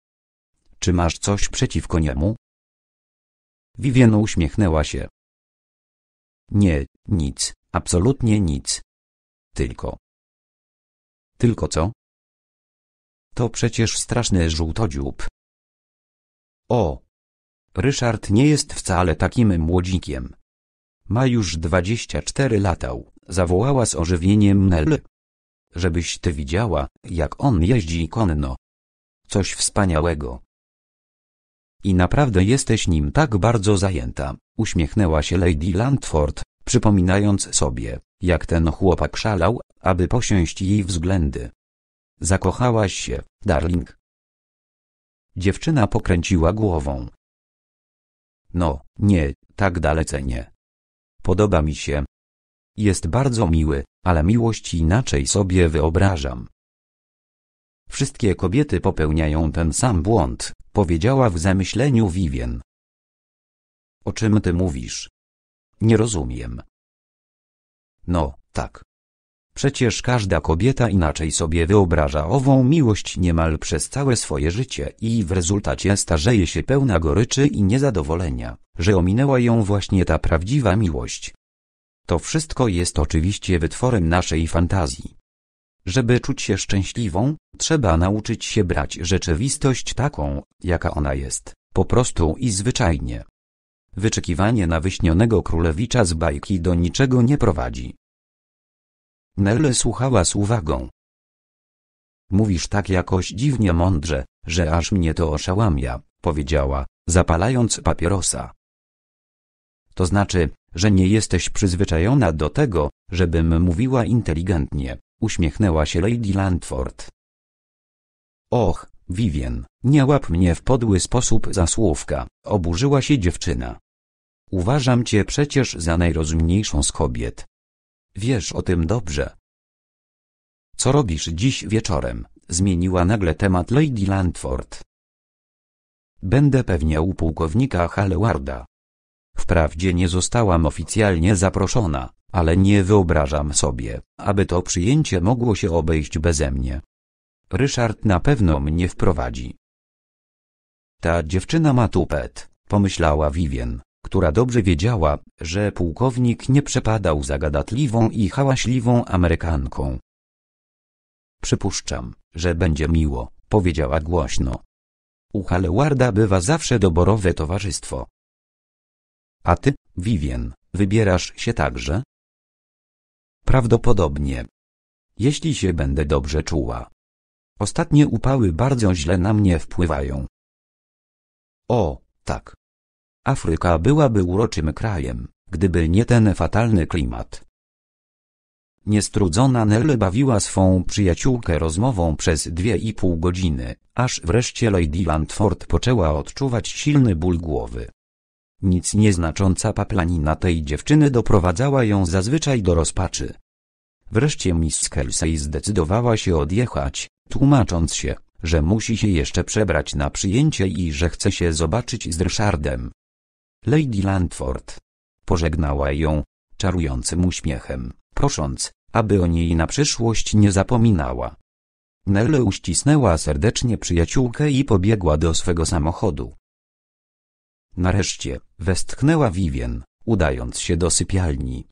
Speaker 1: Czy masz coś przeciwko niemu? Vivien uśmiechnęła się. Nie, nic, absolutnie nic. Tylko. Tylko co? To przecież straszny żółtodziób. O! Ryszard nie jest wcale
Speaker 2: takim młodzikiem. Ma już dwadzieścia cztery latał, zawołała z ożywieniem Nel. Żebyś ty widziała, jak on jeździ konno. Coś wspaniałego. I naprawdę jesteś nim tak bardzo zajęta, uśmiechnęła się Lady Landford, przypominając sobie, jak ten chłopak szalał, aby posiąść jej względy. Zakochałaś się, darling.
Speaker 1: Dziewczyna pokręciła głową. No, nie, tak dalece nie. Podoba mi się. Jest bardzo miły,
Speaker 2: ale miłość inaczej sobie wyobrażam. Wszystkie kobiety popełniają ten sam błąd, powiedziała w zamyśleniu Vivien. O czym ty mówisz? Nie rozumiem. No, tak. Przecież każda kobieta inaczej sobie wyobraża ową miłość niemal przez całe swoje życie i w rezultacie starzeje się pełna goryczy i niezadowolenia, że ominęła ją właśnie ta prawdziwa miłość. To wszystko jest oczywiście wytworem naszej fantazji. Żeby czuć się szczęśliwą, trzeba nauczyć się brać rzeczywistość taką, jaka ona jest, po prostu i zwyczajnie. Wyczekiwanie na wyśnionego królewicza z bajki do niczego nie prowadzi. Nelle słuchała z uwagą. Mówisz tak jakoś dziwnie mądrze, że aż mnie to oszałamia, powiedziała, zapalając papierosa. To znaczy, że nie jesteś przyzwyczajona do tego, żebym mówiła inteligentnie, uśmiechnęła się Lady Landford. Och, Vivien, nie łap mnie w podły sposób za słówka, oburzyła się dziewczyna. Uważam cię przecież za najrozumniejszą z kobiet. Wiesz o tym dobrze. Co robisz dziś wieczorem? Zmieniła nagle temat Lady Landford. Będę pewnie u pułkownika Hallewarda. Wprawdzie nie zostałam oficjalnie zaproszona, ale nie wyobrażam sobie, aby to przyjęcie mogło się obejść bezemnie. Ryszard na pewno mnie wprowadzi. Ta dziewczyna ma tupet, pomyślała Vivien, która dobrze wiedziała, że pułkownik nie przepadał za gadatliwą i hałaśliwą Amerykanką. Przypuszczam, że będzie miło, powiedziała głośno. U Halewarda bywa zawsze doborowe towarzystwo. A ty, Vivien, wybierasz się także? Prawdopodobnie. Jeśli się będę dobrze czuła. Ostatnie upały bardzo źle na mnie wpływają. O, tak. Afryka byłaby uroczym krajem, gdyby nie ten fatalny klimat. Niestrudzona Nell bawiła swą przyjaciółkę rozmową przez dwie i pół godziny, aż wreszcie Lady Landford poczęła odczuwać silny ból głowy. Nic nieznacząca paplanina tej dziewczyny doprowadzała ją zazwyczaj do rozpaczy. Wreszcie Miss Kelsey zdecydowała się odjechać, tłumacząc się, że musi się jeszcze przebrać na przyjęcie i że chce się zobaczyć z Ryszardem. Lady Landford. Pożegnała ją, czarującym uśmiechem, prosząc, aby o niej na przyszłość nie zapominała. Nelle uścisnęła serdecznie przyjaciółkę i pobiegła do swego samochodu. Nareszcie, westchnęła Vivien, udając się do sypialni.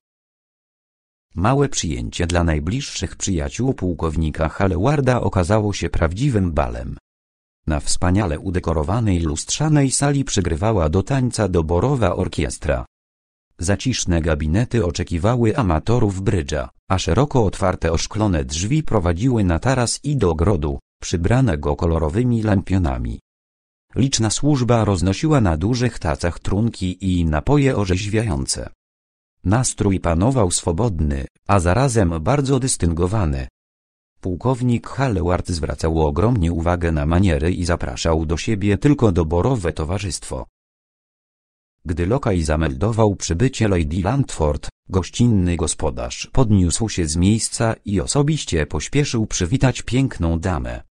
Speaker 2: Małe przyjęcie dla najbliższych przyjaciół pułkownika Hallewarda okazało się prawdziwym balem. Na wspaniale udekorowanej lustrzanej sali przygrywała do tańca doborowa orkiestra. Zaciszne gabinety oczekiwały amatorów brydża, a szeroko otwarte oszklone drzwi prowadziły na taras i do ogrodu, przybranego kolorowymi lampionami. Liczna służba roznosiła na dużych tacach trunki i napoje orzeźwiające. Nastrój panował swobodny, a zarazem bardzo dystyngowany, Pułkownik Halleward zwracał ogromnie uwagę na maniery i zapraszał do siebie tylko doborowe towarzystwo. Gdy lokaj zameldował przybycie Lady Landford, gościnny gospodarz podniósł się z miejsca i osobiście pośpieszył przywitać piękną damę.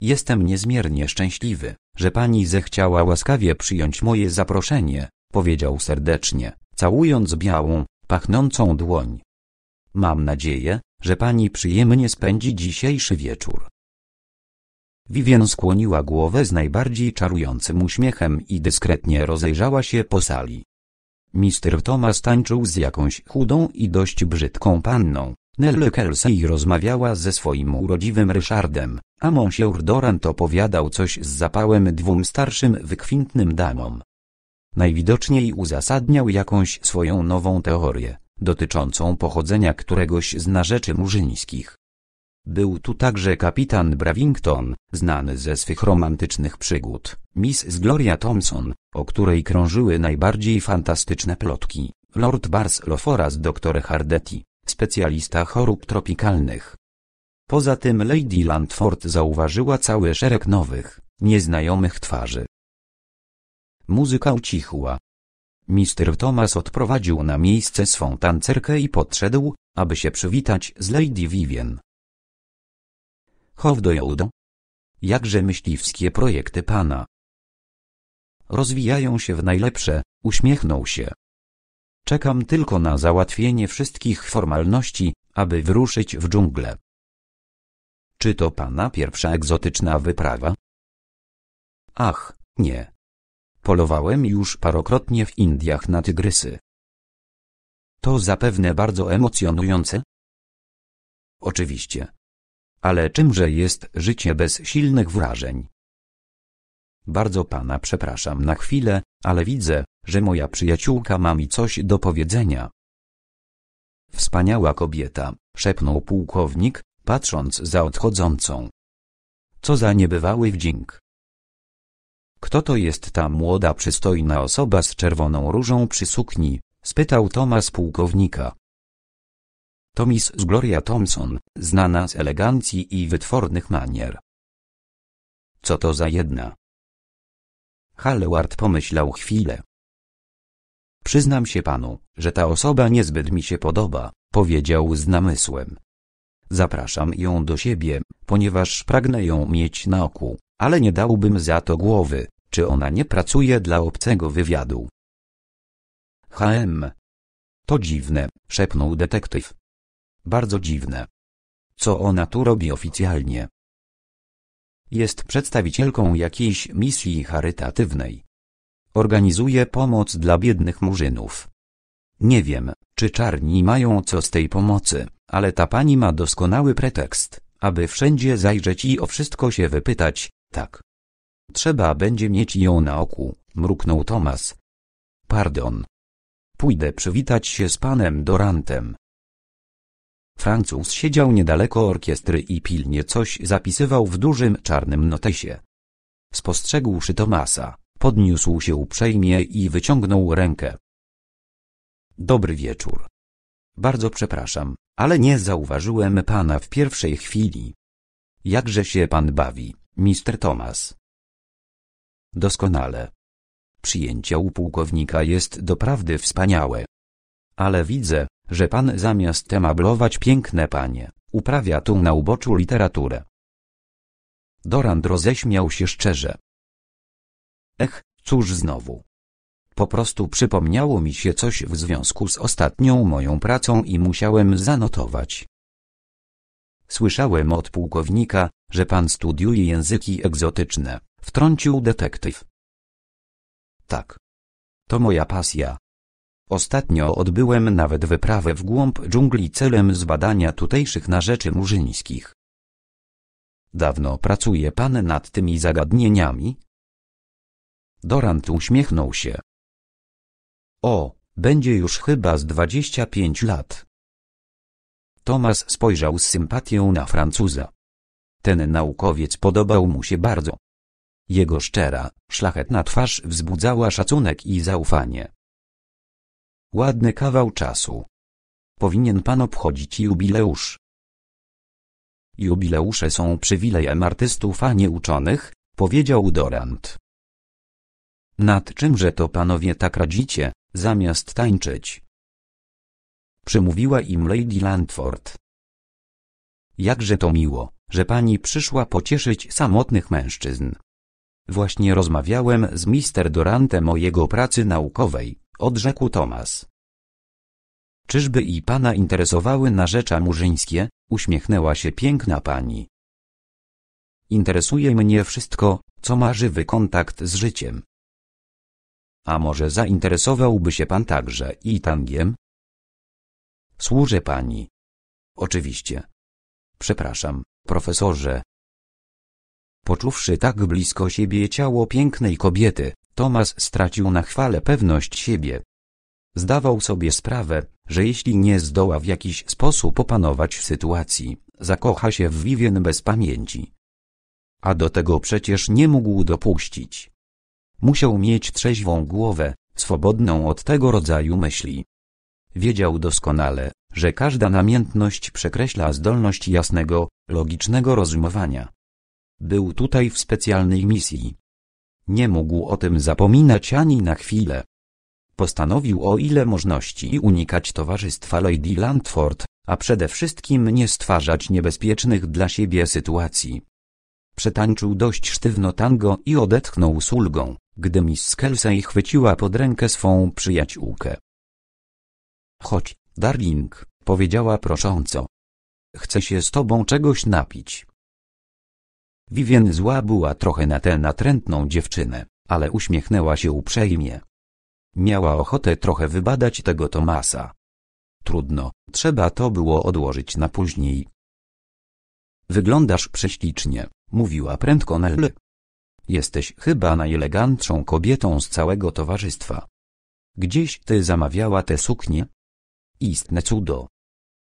Speaker 2: Jestem niezmiernie szczęśliwy, że pani zechciała łaskawie przyjąć moje zaproszenie, powiedział serdecznie, całując białą, pachnącą dłoń. Mam nadzieję, że pani przyjemnie spędzi dzisiejszy wieczór. Vivien skłoniła głowę z najbardziej czarującym uśmiechem i dyskretnie rozejrzała się po sali. Mister Thomas tańczył z jakąś chudą i dość brzydką panną. Nelly Kelsey rozmawiała ze swoim urodziwym Ryszardem, a Monsieur Dorant opowiadał coś z zapałem dwóm starszym wykwintnym damom. Najwidoczniej uzasadniał jakąś swoją nową teorię dotyczącą pochodzenia któregoś z narzeczy murzyńskich. Był tu także kapitan Bravington, znany ze swych romantycznych przygód, Miss Gloria Thompson, o której krążyły najbardziej fantastyczne plotki, Lord Barsloff oraz dr Hardetti, specjalista chorób tropikalnych. Poza tym Lady Landford zauważyła cały szereg nowych, nieznajomych twarzy. Muzyka ucichła, Mister Thomas odprowadził na miejsce swą tancerkę i podszedł, aby się przywitać z Lady Vivien. do jołdo. Jakże myśliwskie projekty pana. Rozwijają się w najlepsze, uśmiechnął się. Czekam tylko na załatwienie wszystkich formalności, aby wyruszyć w dżunglę. Czy to pana pierwsza egzotyczna wyprawa? Ach, nie. Polowałem już parokrotnie w Indiach na tygrysy. To zapewne bardzo emocjonujące? Oczywiście. Ale czymże jest życie bez silnych wrażeń? Bardzo pana przepraszam na chwilę, ale widzę, że moja przyjaciółka ma mi coś do powiedzenia. Wspaniała kobieta, szepnął pułkownik, patrząc za odchodzącą. Co za niebywały wdzięk. Kto to jest ta młoda przystojna osoba z czerwoną różą przy sukni? spytał Thomas pułkownika. Tomis Miss Gloria Thompson, znana z elegancji i wytwornych manier. Co to za jedna? Hallward pomyślał chwilę. Przyznam się panu, że ta osoba niezbyt mi się podoba, powiedział z namysłem. Zapraszam ją do siebie, ponieważ pragnę ją mieć na oku, ale nie dałbym za to głowy. Czy ona nie pracuje dla obcego wywiadu?
Speaker 1: HM. To dziwne, szepnął detektyw. Bardzo dziwne. Co ona tu robi oficjalnie?
Speaker 2: Jest przedstawicielką jakiejś misji charytatywnej. Organizuje pomoc dla biednych murzynów. Nie wiem, czy czarni mają co z tej pomocy, ale ta pani ma doskonały pretekst, aby wszędzie zajrzeć i o wszystko się wypytać, tak. Trzeba będzie mieć ją na oku, mruknął Tomas. Pardon. Pójdę przywitać się z panem Dorantem. Francuz siedział niedaleko orkiestry i pilnie coś zapisywał w dużym czarnym notesie. Spostrzegłszy Tomasa, podniósł się uprzejmie i wyciągnął rękę. Dobry wieczór. Bardzo przepraszam, ale nie zauważyłem pana w pierwszej chwili. Jakże się pan bawi, mister Tomas? Doskonale. Przyjęcie u pułkownika jest doprawdy wspaniałe. Ale widzę, że pan zamiast temablować piękne panie, uprawia tu na uboczu literaturę. Dorand roześmiał się szczerze. Ech, cóż znowu. Po prostu przypomniało mi się coś w związku z ostatnią moją pracą i musiałem zanotować. Słyszałem od pułkownika, że pan studiuje języki egzotyczne. Wtrącił detektyw. Tak. To moja pasja. Ostatnio odbyłem nawet wyprawę w głąb dżungli celem zbadania tutejszych narzeczy murzyńskich. Dawno pracuje pan
Speaker 1: nad tymi zagadnieniami? Dorant uśmiechnął się. O, będzie już chyba z 25 lat.
Speaker 2: Tomas spojrzał z sympatią na Francuza. Ten naukowiec podobał mu się bardzo. Jego szczera, szlachetna twarz wzbudzała szacunek i zaufanie. Ładny kawał czasu. Powinien pan obchodzić jubileusz. Jubileusze są przywilejem artystów, a nie uczonych, powiedział Dorant. Nad czymże to panowie tak radzicie, zamiast tańczyć? Przymówiła im Lady Landford. Jakże to miło, że pani przyszła pocieszyć samotnych mężczyzn. Właśnie rozmawiałem z mister Dorantem o jego pracy naukowej, odrzekł Tomas. Czyżby i pana interesowały narzecza murzyńskie? uśmiechnęła się piękna pani. Interesuje mnie wszystko, co ma żywy kontakt z życiem. A może
Speaker 1: zainteresowałby się pan także i tangiem? Służę pani. Oczywiście. Przepraszam, profesorze,
Speaker 2: Poczuwszy tak blisko siebie ciało pięknej kobiety, Tomas stracił na chwale pewność siebie. Zdawał sobie sprawę, że jeśli nie zdoła w jakiś sposób opanować sytuacji, zakocha się w Vivien bez pamięci. A do tego przecież nie mógł dopuścić. Musiał mieć trzeźwą głowę, swobodną od tego rodzaju myśli. Wiedział doskonale, że każda namiętność przekreśla zdolność jasnego, logicznego rozumowania. Był tutaj w specjalnej misji. Nie mógł o tym zapominać ani na chwilę. Postanowił o ile możności unikać towarzystwa Lady Landford, a przede wszystkim nie stwarzać niebezpiecznych dla siebie sytuacji. Przetańczył dość sztywno tango i odetchnął z ulgą, gdy Miss Kelsey chwyciła pod rękę swą przyjaciółkę. Chodź, darling, powiedziała prosząco. Chcę się z tobą czegoś napić. Vivien zła była trochę na tę natrętną dziewczynę, ale uśmiechnęła się uprzejmie. Miała ochotę trochę wybadać tego Tomasa. Trudno, trzeba to było odłożyć na później. Wyglądasz prześlicznie, mówiła prędko Nell. Jesteś chyba najelegantszą kobietą z całego towarzystwa. Gdzieś ty zamawiała te suknie? Istne cudo.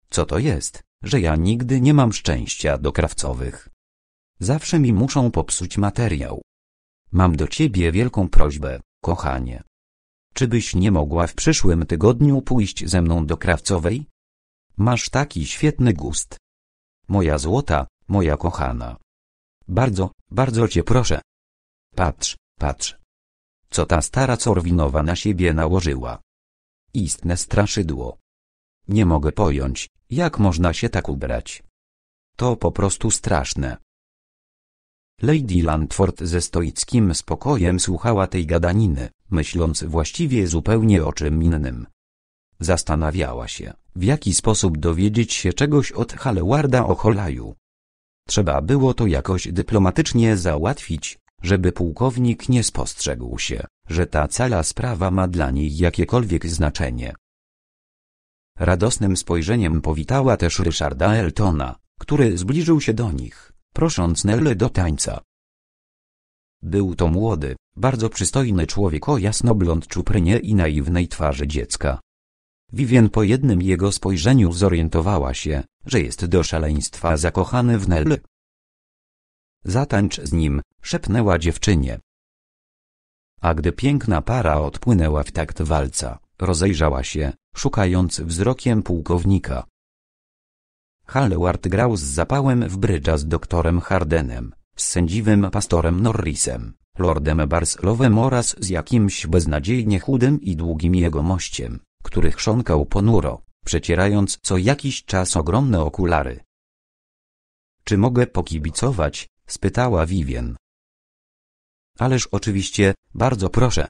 Speaker 2: Co to jest, że ja nigdy nie mam szczęścia do krawcowych? Zawsze mi muszą popsuć materiał. Mam do ciebie wielką prośbę, kochanie. Czy byś nie mogła w przyszłym tygodniu pójść ze mną do krawcowej? Masz taki świetny gust. Moja złota, moja kochana. Bardzo, bardzo cię proszę. Patrz, patrz. Co ta stara corwinowa na siebie nałożyła. Istne straszydło. Nie mogę pojąć, jak można się tak ubrać. To po prostu straszne. Lady Landford ze stoickim spokojem słuchała tej gadaniny, myśląc właściwie zupełnie o czym innym. Zastanawiała się, w jaki sposób dowiedzieć się czegoś od Halewarda o Holaju. Trzeba było to jakoś dyplomatycznie załatwić, żeby pułkownik nie spostrzegł się, że ta cała sprawa ma dla niej jakiekolwiek znaczenie. Radosnym spojrzeniem powitała też Ryszarda Eltona, który zbliżył się do nich prosząc Nelle do tańca. Był to młody, bardzo przystojny człowiek o jasnoblond czuprynie i naiwnej twarzy dziecka. Vivien po jednym jego spojrzeniu zorientowała się, że jest do szaleństwa zakochany w Nelle. Zatańcz z nim, szepnęła dziewczynie. A gdy piękna para odpłynęła w takt walca, rozejrzała się, szukając wzrokiem pułkownika. Hallward grał z zapałem w brydża z doktorem Hardenem, z sędziwym pastorem Norrisem, lordem Barslowem oraz z jakimś beznadziejnie chudym i długim jegomościem, który chrząkał ponuro, przecierając co jakiś czas ogromne okulary. Czy mogę pokibicować? spytała Vivien. Ależ oczywiście, bardzo proszę.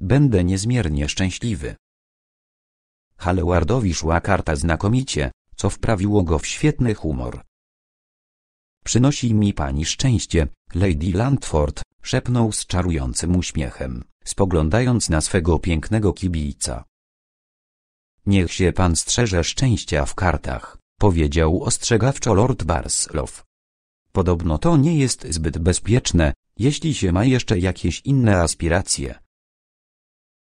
Speaker 2: Będę niezmiernie szczęśliwy. Hallewardowi szła karta znakomicie, co wprawiło go w świetny humor. Przynosi mi pani szczęście, Lady Landford, szepnął z czarującym uśmiechem, spoglądając na swego pięknego kibica. Niech się pan strzeże szczęścia w kartach, powiedział ostrzegawczo Lord Barslow. Podobno to nie jest zbyt bezpieczne, jeśli się ma jeszcze jakieś inne aspiracje.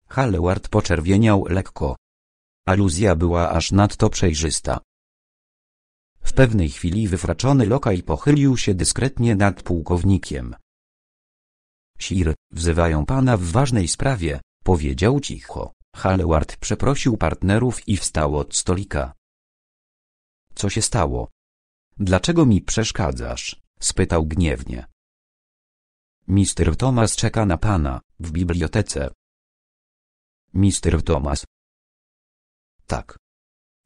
Speaker 2: Hallward poczerwieniał lekko. Aluzja była aż nadto przejrzysta. W pewnej chwili wyfraczony lokaj pochylił się dyskretnie nad pułkownikiem. Sir, wzywają pana w ważnej sprawie, powiedział cicho. Hallward przeprosił partnerów i wstał od stolika. Co się stało? Dlaczego mi przeszkadzasz? spytał gniewnie.
Speaker 1: Mister Thomas czeka na pana, w bibliotece. Mister Thomas. Tak.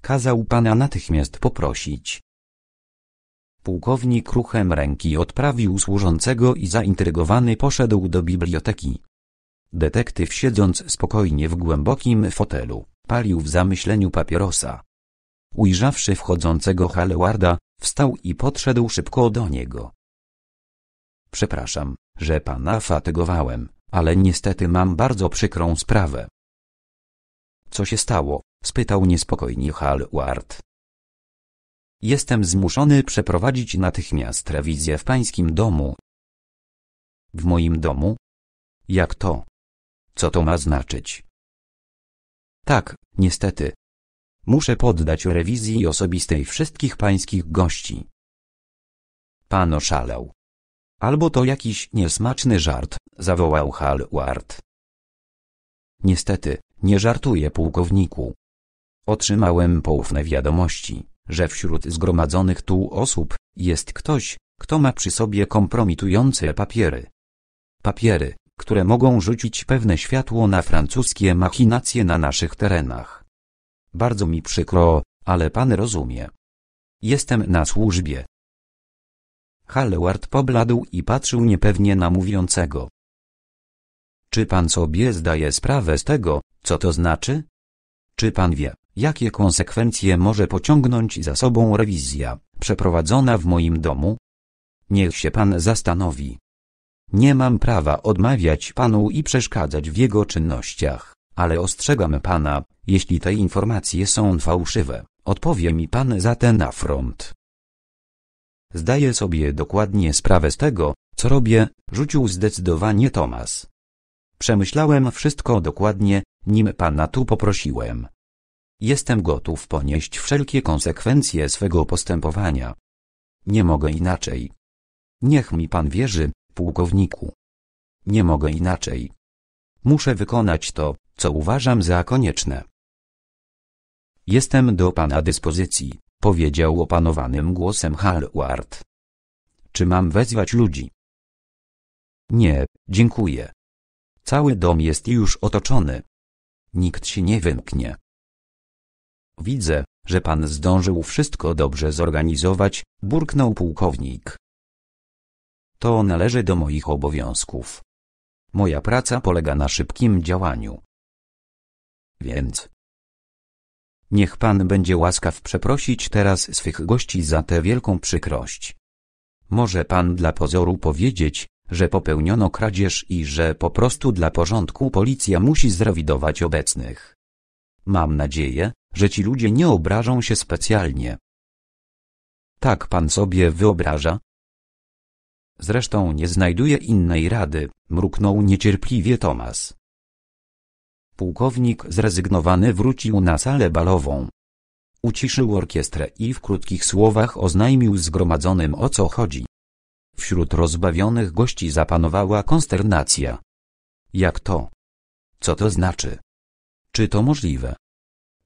Speaker 1: Kazał pana natychmiast
Speaker 2: poprosić, Pułkownik ruchem ręki odprawił służącego i zaintrygowany poszedł do biblioteki. Detektyw siedząc spokojnie w głębokim fotelu, palił w zamyśleniu papierosa. Ujrzawszy wchodzącego Halewarda, wstał i podszedł szybko do niego. Przepraszam, że pana fatygowałem, ale niestety mam bardzo przykrą sprawę. Co się stało? spytał niespokojnie Hallward. Jestem zmuszony przeprowadzić natychmiast rewizję w pańskim domu.
Speaker 1: W moim domu? Jak to? Co to ma znaczyć? Tak, niestety. Muszę poddać rewizji osobistej
Speaker 2: wszystkich pańskich gości. Pan oszalał. Albo to jakiś niesmaczny żart, zawołał Hallward. Niestety, nie żartuję pułkowniku. Otrzymałem poufne wiadomości że wśród zgromadzonych tu osób jest ktoś, kto ma przy sobie kompromitujące papiery. Papiery, które mogą rzucić pewne światło na francuskie machinacje na naszych terenach. Bardzo mi przykro, ale pan rozumie. Jestem na służbie. Hallward pobladł i patrzył niepewnie na mówiącego. Czy pan sobie zdaje sprawę z tego, co to znaczy? Czy pan wie, Jakie konsekwencje może pociągnąć za sobą rewizja, przeprowadzona w moim domu? Niech się pan zastanowi. Nie mam prawa odmawiać panu i przeszkadzać w jego czynnościach, ale ostrzegam pana, jeśli te informacje są fałszywe, odpowie mi pan za ten afront. Zdaję sobie dokładnie sprawę z tego, co robię, rzucił zdecydowanie Tomas. Przemyślałem wszystko dokładnie, nim pana tu poprosiłem. Jestem gotów ponieść wszelkie konsekwencje swego postępowania. Nie mogę inaczej. Niech mi pan wierzy, pułkowniku. Nie mogę inaczej. Muszę wykonać to, co uważam za konieczne. Jestem do pana dyspozycji, powiedział opanowanym głosem Hallward. Czy mam wezwać ludzi? Nie, dziękuję. Cały dom jest już otoczony. Nikt się nie wymknie. Widzę, że pan zdążył wszystko dobrze zorganizować, burknął pułkownik. To należy do moich obowiązków. Moja praca polega na szybkim działaniu. Więc. Niech pan będzie łaskaw przeprosić teraz swych gości za tę wielką przykrość. Może pan dla pozoru powiedzieć, że popełniono kradzież i że po prostu dla porządku policja musi zrewidować
Speaker 1: obecnych.
Speaker 2: Mam nadzieję, że ci ludzie nie obrażą się specjalnie. Tak pan sobie wyobraża? Zresztą nie znajduję innej rady, mruknął niecierpliwie Tomas. Pułkownik zrezygnowany wrócił na salę balową. Uciszył orkiestrę i w krótkich słowach oznajmił zgromadzonym o co chodzi. Wśród rozbawionych gości zapanowała konsternacja. Jak to? Co to znaczy? Czy to możliwe?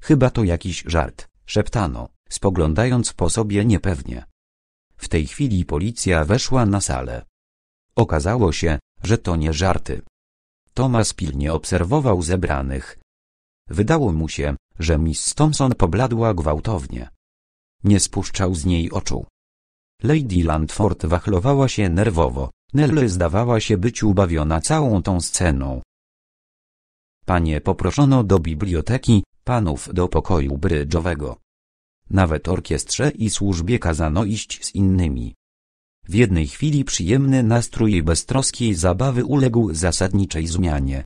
Speaker 2: Chyba to jakiś żart, szeptano, spoglądając po sobie niepewnie. W tej chwili policja weszła na salę. Okazało się, że to nie żarty. Thomas pilnie obserwował zebranych. Wydało mu się, że Miss Thompson pobladła gwałtownie. Nie spuszczał z niej oczu. Lady Landford wachlowała się nerwowo. Nelly zdawała się być ubawiona całą tą sceną. Panie poproszono do biblioteki, panów do pokoju brydżowego. Nawet orkiestrze i służbie kazano iść z innymi. W jednej chwili przyjemny nastrój beztroskiej zabawy uległ zasadniczej zmianie.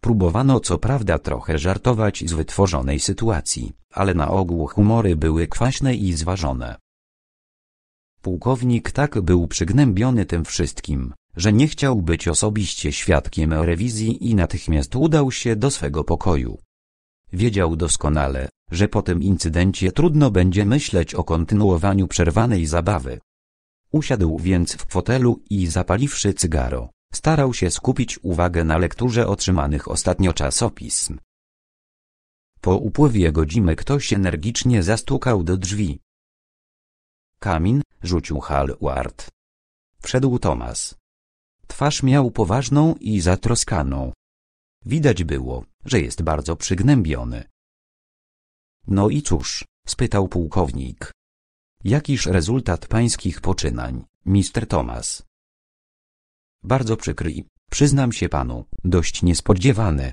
Speaker 2: Próbowano co prawda trochę żartować z wytworzonej sytuacji, ale na ogół humory były kwaśne i zważone. Pułkownik tak był przygnębiony tym wszystkim, że nie chciał być osobiście świadkiem rewizji i natychmiast udał się do swego pokoju. Wiedział doskonale, że po tym incydencie trudno będzie myśleć o kontynuowaniu przerwanej zabawy. Usiadł więc w fotelu i zapaliwszy cygaro, starał się skupić uwagę na lekturze otrzymanych ostatnio czasopism. Po upływie godziny ktoś energicznie zastukał do drzwi. Kamin, rzucił Hal Ward. Wszedł Tomas. Twarz miał poważną i zatroskaną, Widać było, że jest bardzo przygnębiony. No i cóż, spytał pułkownik. Jakiż rezultat pańskich poczynań, mister Thomas? Bardzo przykry przyznam się panu, dość niespodziewany.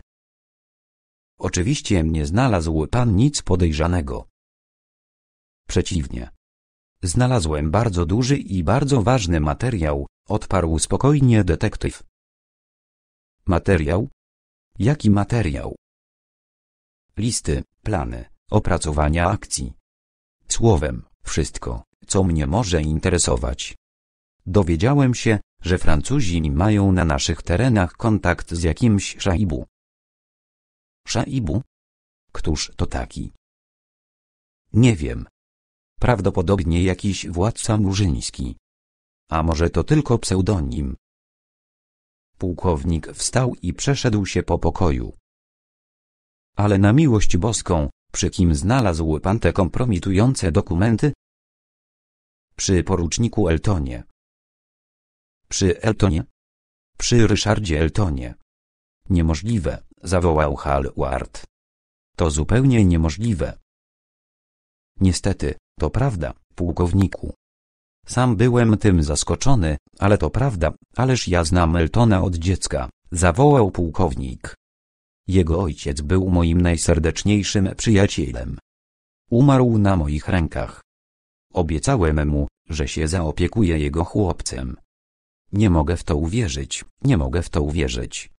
Speaker 2: Oczywiście nie znalazł pan nic podejrzanego. Przeciwnie. Znalazłem bardzo duży i bardzo ważny materiał, odparł spokojnie
Speaker 1: detektyw. Materiał, Jaki materiał? Listy, plany, opracowania akcji. Słowem,
Speaker 2: wszystko, co mnie może interesować. Dowiedziałem się, że Francuzi
Speaker 1: mają na naszych terenach kontakt z jakimś szaibu. Szaibu? Któż to taki? Nie wiem. Prawdopodobnie jakiś władca murzyński. A może to tylko pseudonim?
Speaker 2: Pułkownik wstał i przeszedł się po pokoju. Ale na miłość boską, przy kim znalazł pan te kompromitujące dokumenty?
Speaker 1: Przy poruczniku Eltonie. Przy Eltonie? Przy Ryszardzie Eltonie. Niemożliwe, zawołał Ward.
Speaker 2: To zupełnie niemożliwe. Niestety, to prawda, pułkowniku. Sam byłem tym zaskoczony, ale to prawda, ależ ja znam Eltona od dziecka, zawołał pułkownik. Jego ojciec był moim najserdeczniejszym przyjacielem. Umarł na moich rękach. Obiecałem mu, że się zaopiekuję jego chłopcem. Nie mogę w to uwierzyć, nie mogę w to uwierzyć.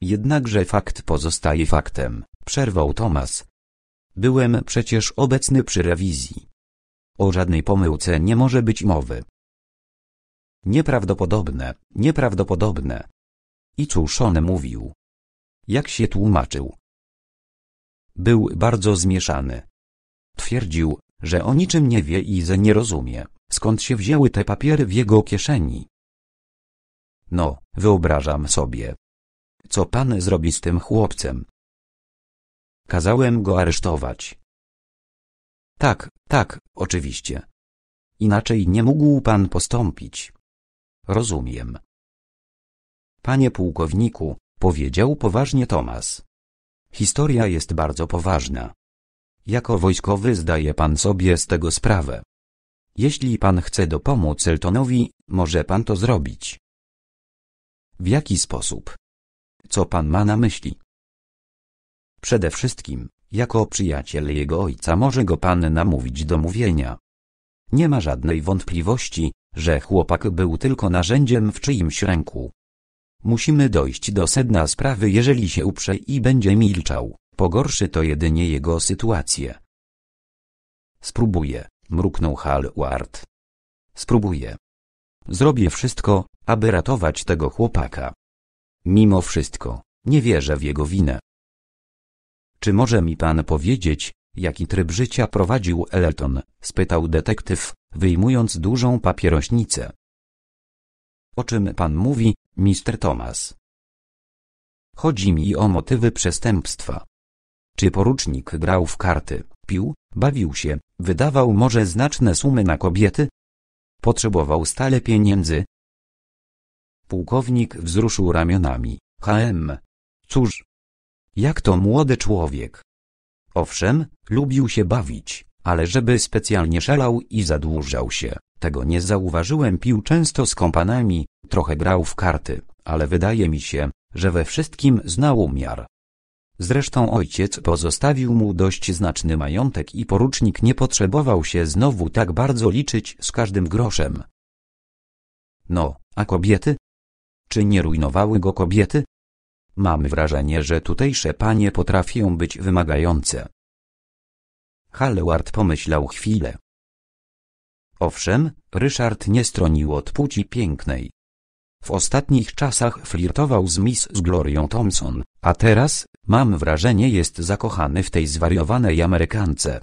Speaker 2: Jednakże fakt pozostaje faktem, przerwał Tomas. Byłem przecież obecny przy rewizji. O żadnej pomyłce nie może być mowy. Nieprawdopodobne, nieprawdopodobne. I cóż on mówił? Jak się tłumaczył? Był bardzo zmieszany. Twierdził, że o niczym nie wie i że nie rozumie, skąd się wzięły te papiery w jego kieszeni.
Speaker 1: No, wyobrażam sobie. Co pan zrobi z tym chłopcem? Kazałem go aresztować. Tak, tak, Oczywiście. Inaczej nie mógł pan postąpić. Rozumiem.
Speaker 2: Panie pułkowniku, powiedział poważnie Tomas. Historia jest bardzo poważna. Jako wojskowy zdaje pan sobie z tego sprawę. Jeśli pan chce dopomóc Eltonowi, może pan to zrobić. W jaki sposób? Co pan ma na myśli? Przede wszystkim, jako przyjaciel jego ojca może go pan namówić do mówienia. Nie ma żadnej wątpliwości, że chłopak był tylko narzędziem w czyimś ręku. Musimy dojść do sedna sprawy jeżeli się uprze i będzie milczał, pogorszy to jedynie jego sytuację. Spróbuję, mruknął Hallward. Spróbuję. Zrobię wszystko, aby ratować tego chłopaka. Mimo wszystko, nie wierzę w jego winę. Czy może mi pan powiedzieć, jaki tryb życia prowadził Elton? spytał detektyw, wyjmując dużą papierośnicę. O czym pan mówi, mister Thomas? Chodzi mi o motywy przestępstwa. Czy porucznik grał w karty, pił, bawił się, wydawał może znaczne sumy na kobiety? Potrzebował stale pieniędzy? Pułkownik wzruszył ramionami. HM. Cóż, jak to młody człowiek. Owszem, lubił się bawić, ale żeby specjalnie szalał i zadłużał się, tego nie zauważyłem. Pił często z kompanami, trochę grał w karty, ale wydaje mi się, że we wszystkim znał umiar. Zresztą ojciec pozostawił mu dość znaczny majątek i porucznik nie potrzebował się znowu tak bardzo liczyć z każdym groszem. No, a kobiety? Czy nie rujnowały go kobiety? Mam wrażenie, że tutejsze panie potrafią być wymagające. Hallward pomyślał chwilę. Owszem, Ryszard nie stronił od płci pięknej. W ostatnich czasach flirtował z Miss z Glorią Thompson, a teraz, mam wrażenie jest zakochany w tej zwariowanej Amerykance.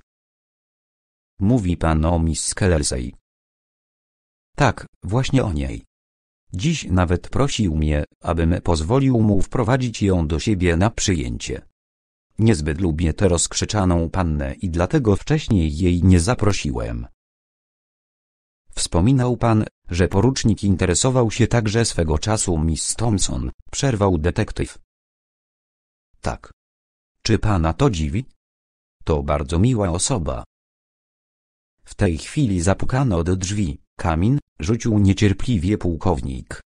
Speaker 2: Mówi pan o Miss Kelsey. Tak, właśnie o niej. Dziś nawet prosił mnie, abym pozwolił mu wprowadzić ją do siebie na przyjęcie. Niezbyt lubię tę rozkrzyczaną pannę i dlatego wcześniej jej nie zaprosiłem. Wspominał pan, że porucznik interesował się także
Speaker 1: swego czasu Miss Thompson, przerwał detektyw. Tak. Czy pana to dziwi? To bardzo miła osoba.
Speaker 2: W tej chwili zapukano do drzwi. Kamin, Rzucił niecierpliwie pułkownik.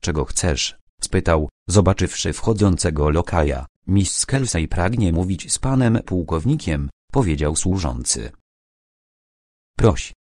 Speaker 2: Czego chcesz? spytał, zobaczywszy wchodzącego lokaja. Miss
Speaker 1: Kelsey pragnie mówić z panem pułkownikiem, powiedział służący. Proś.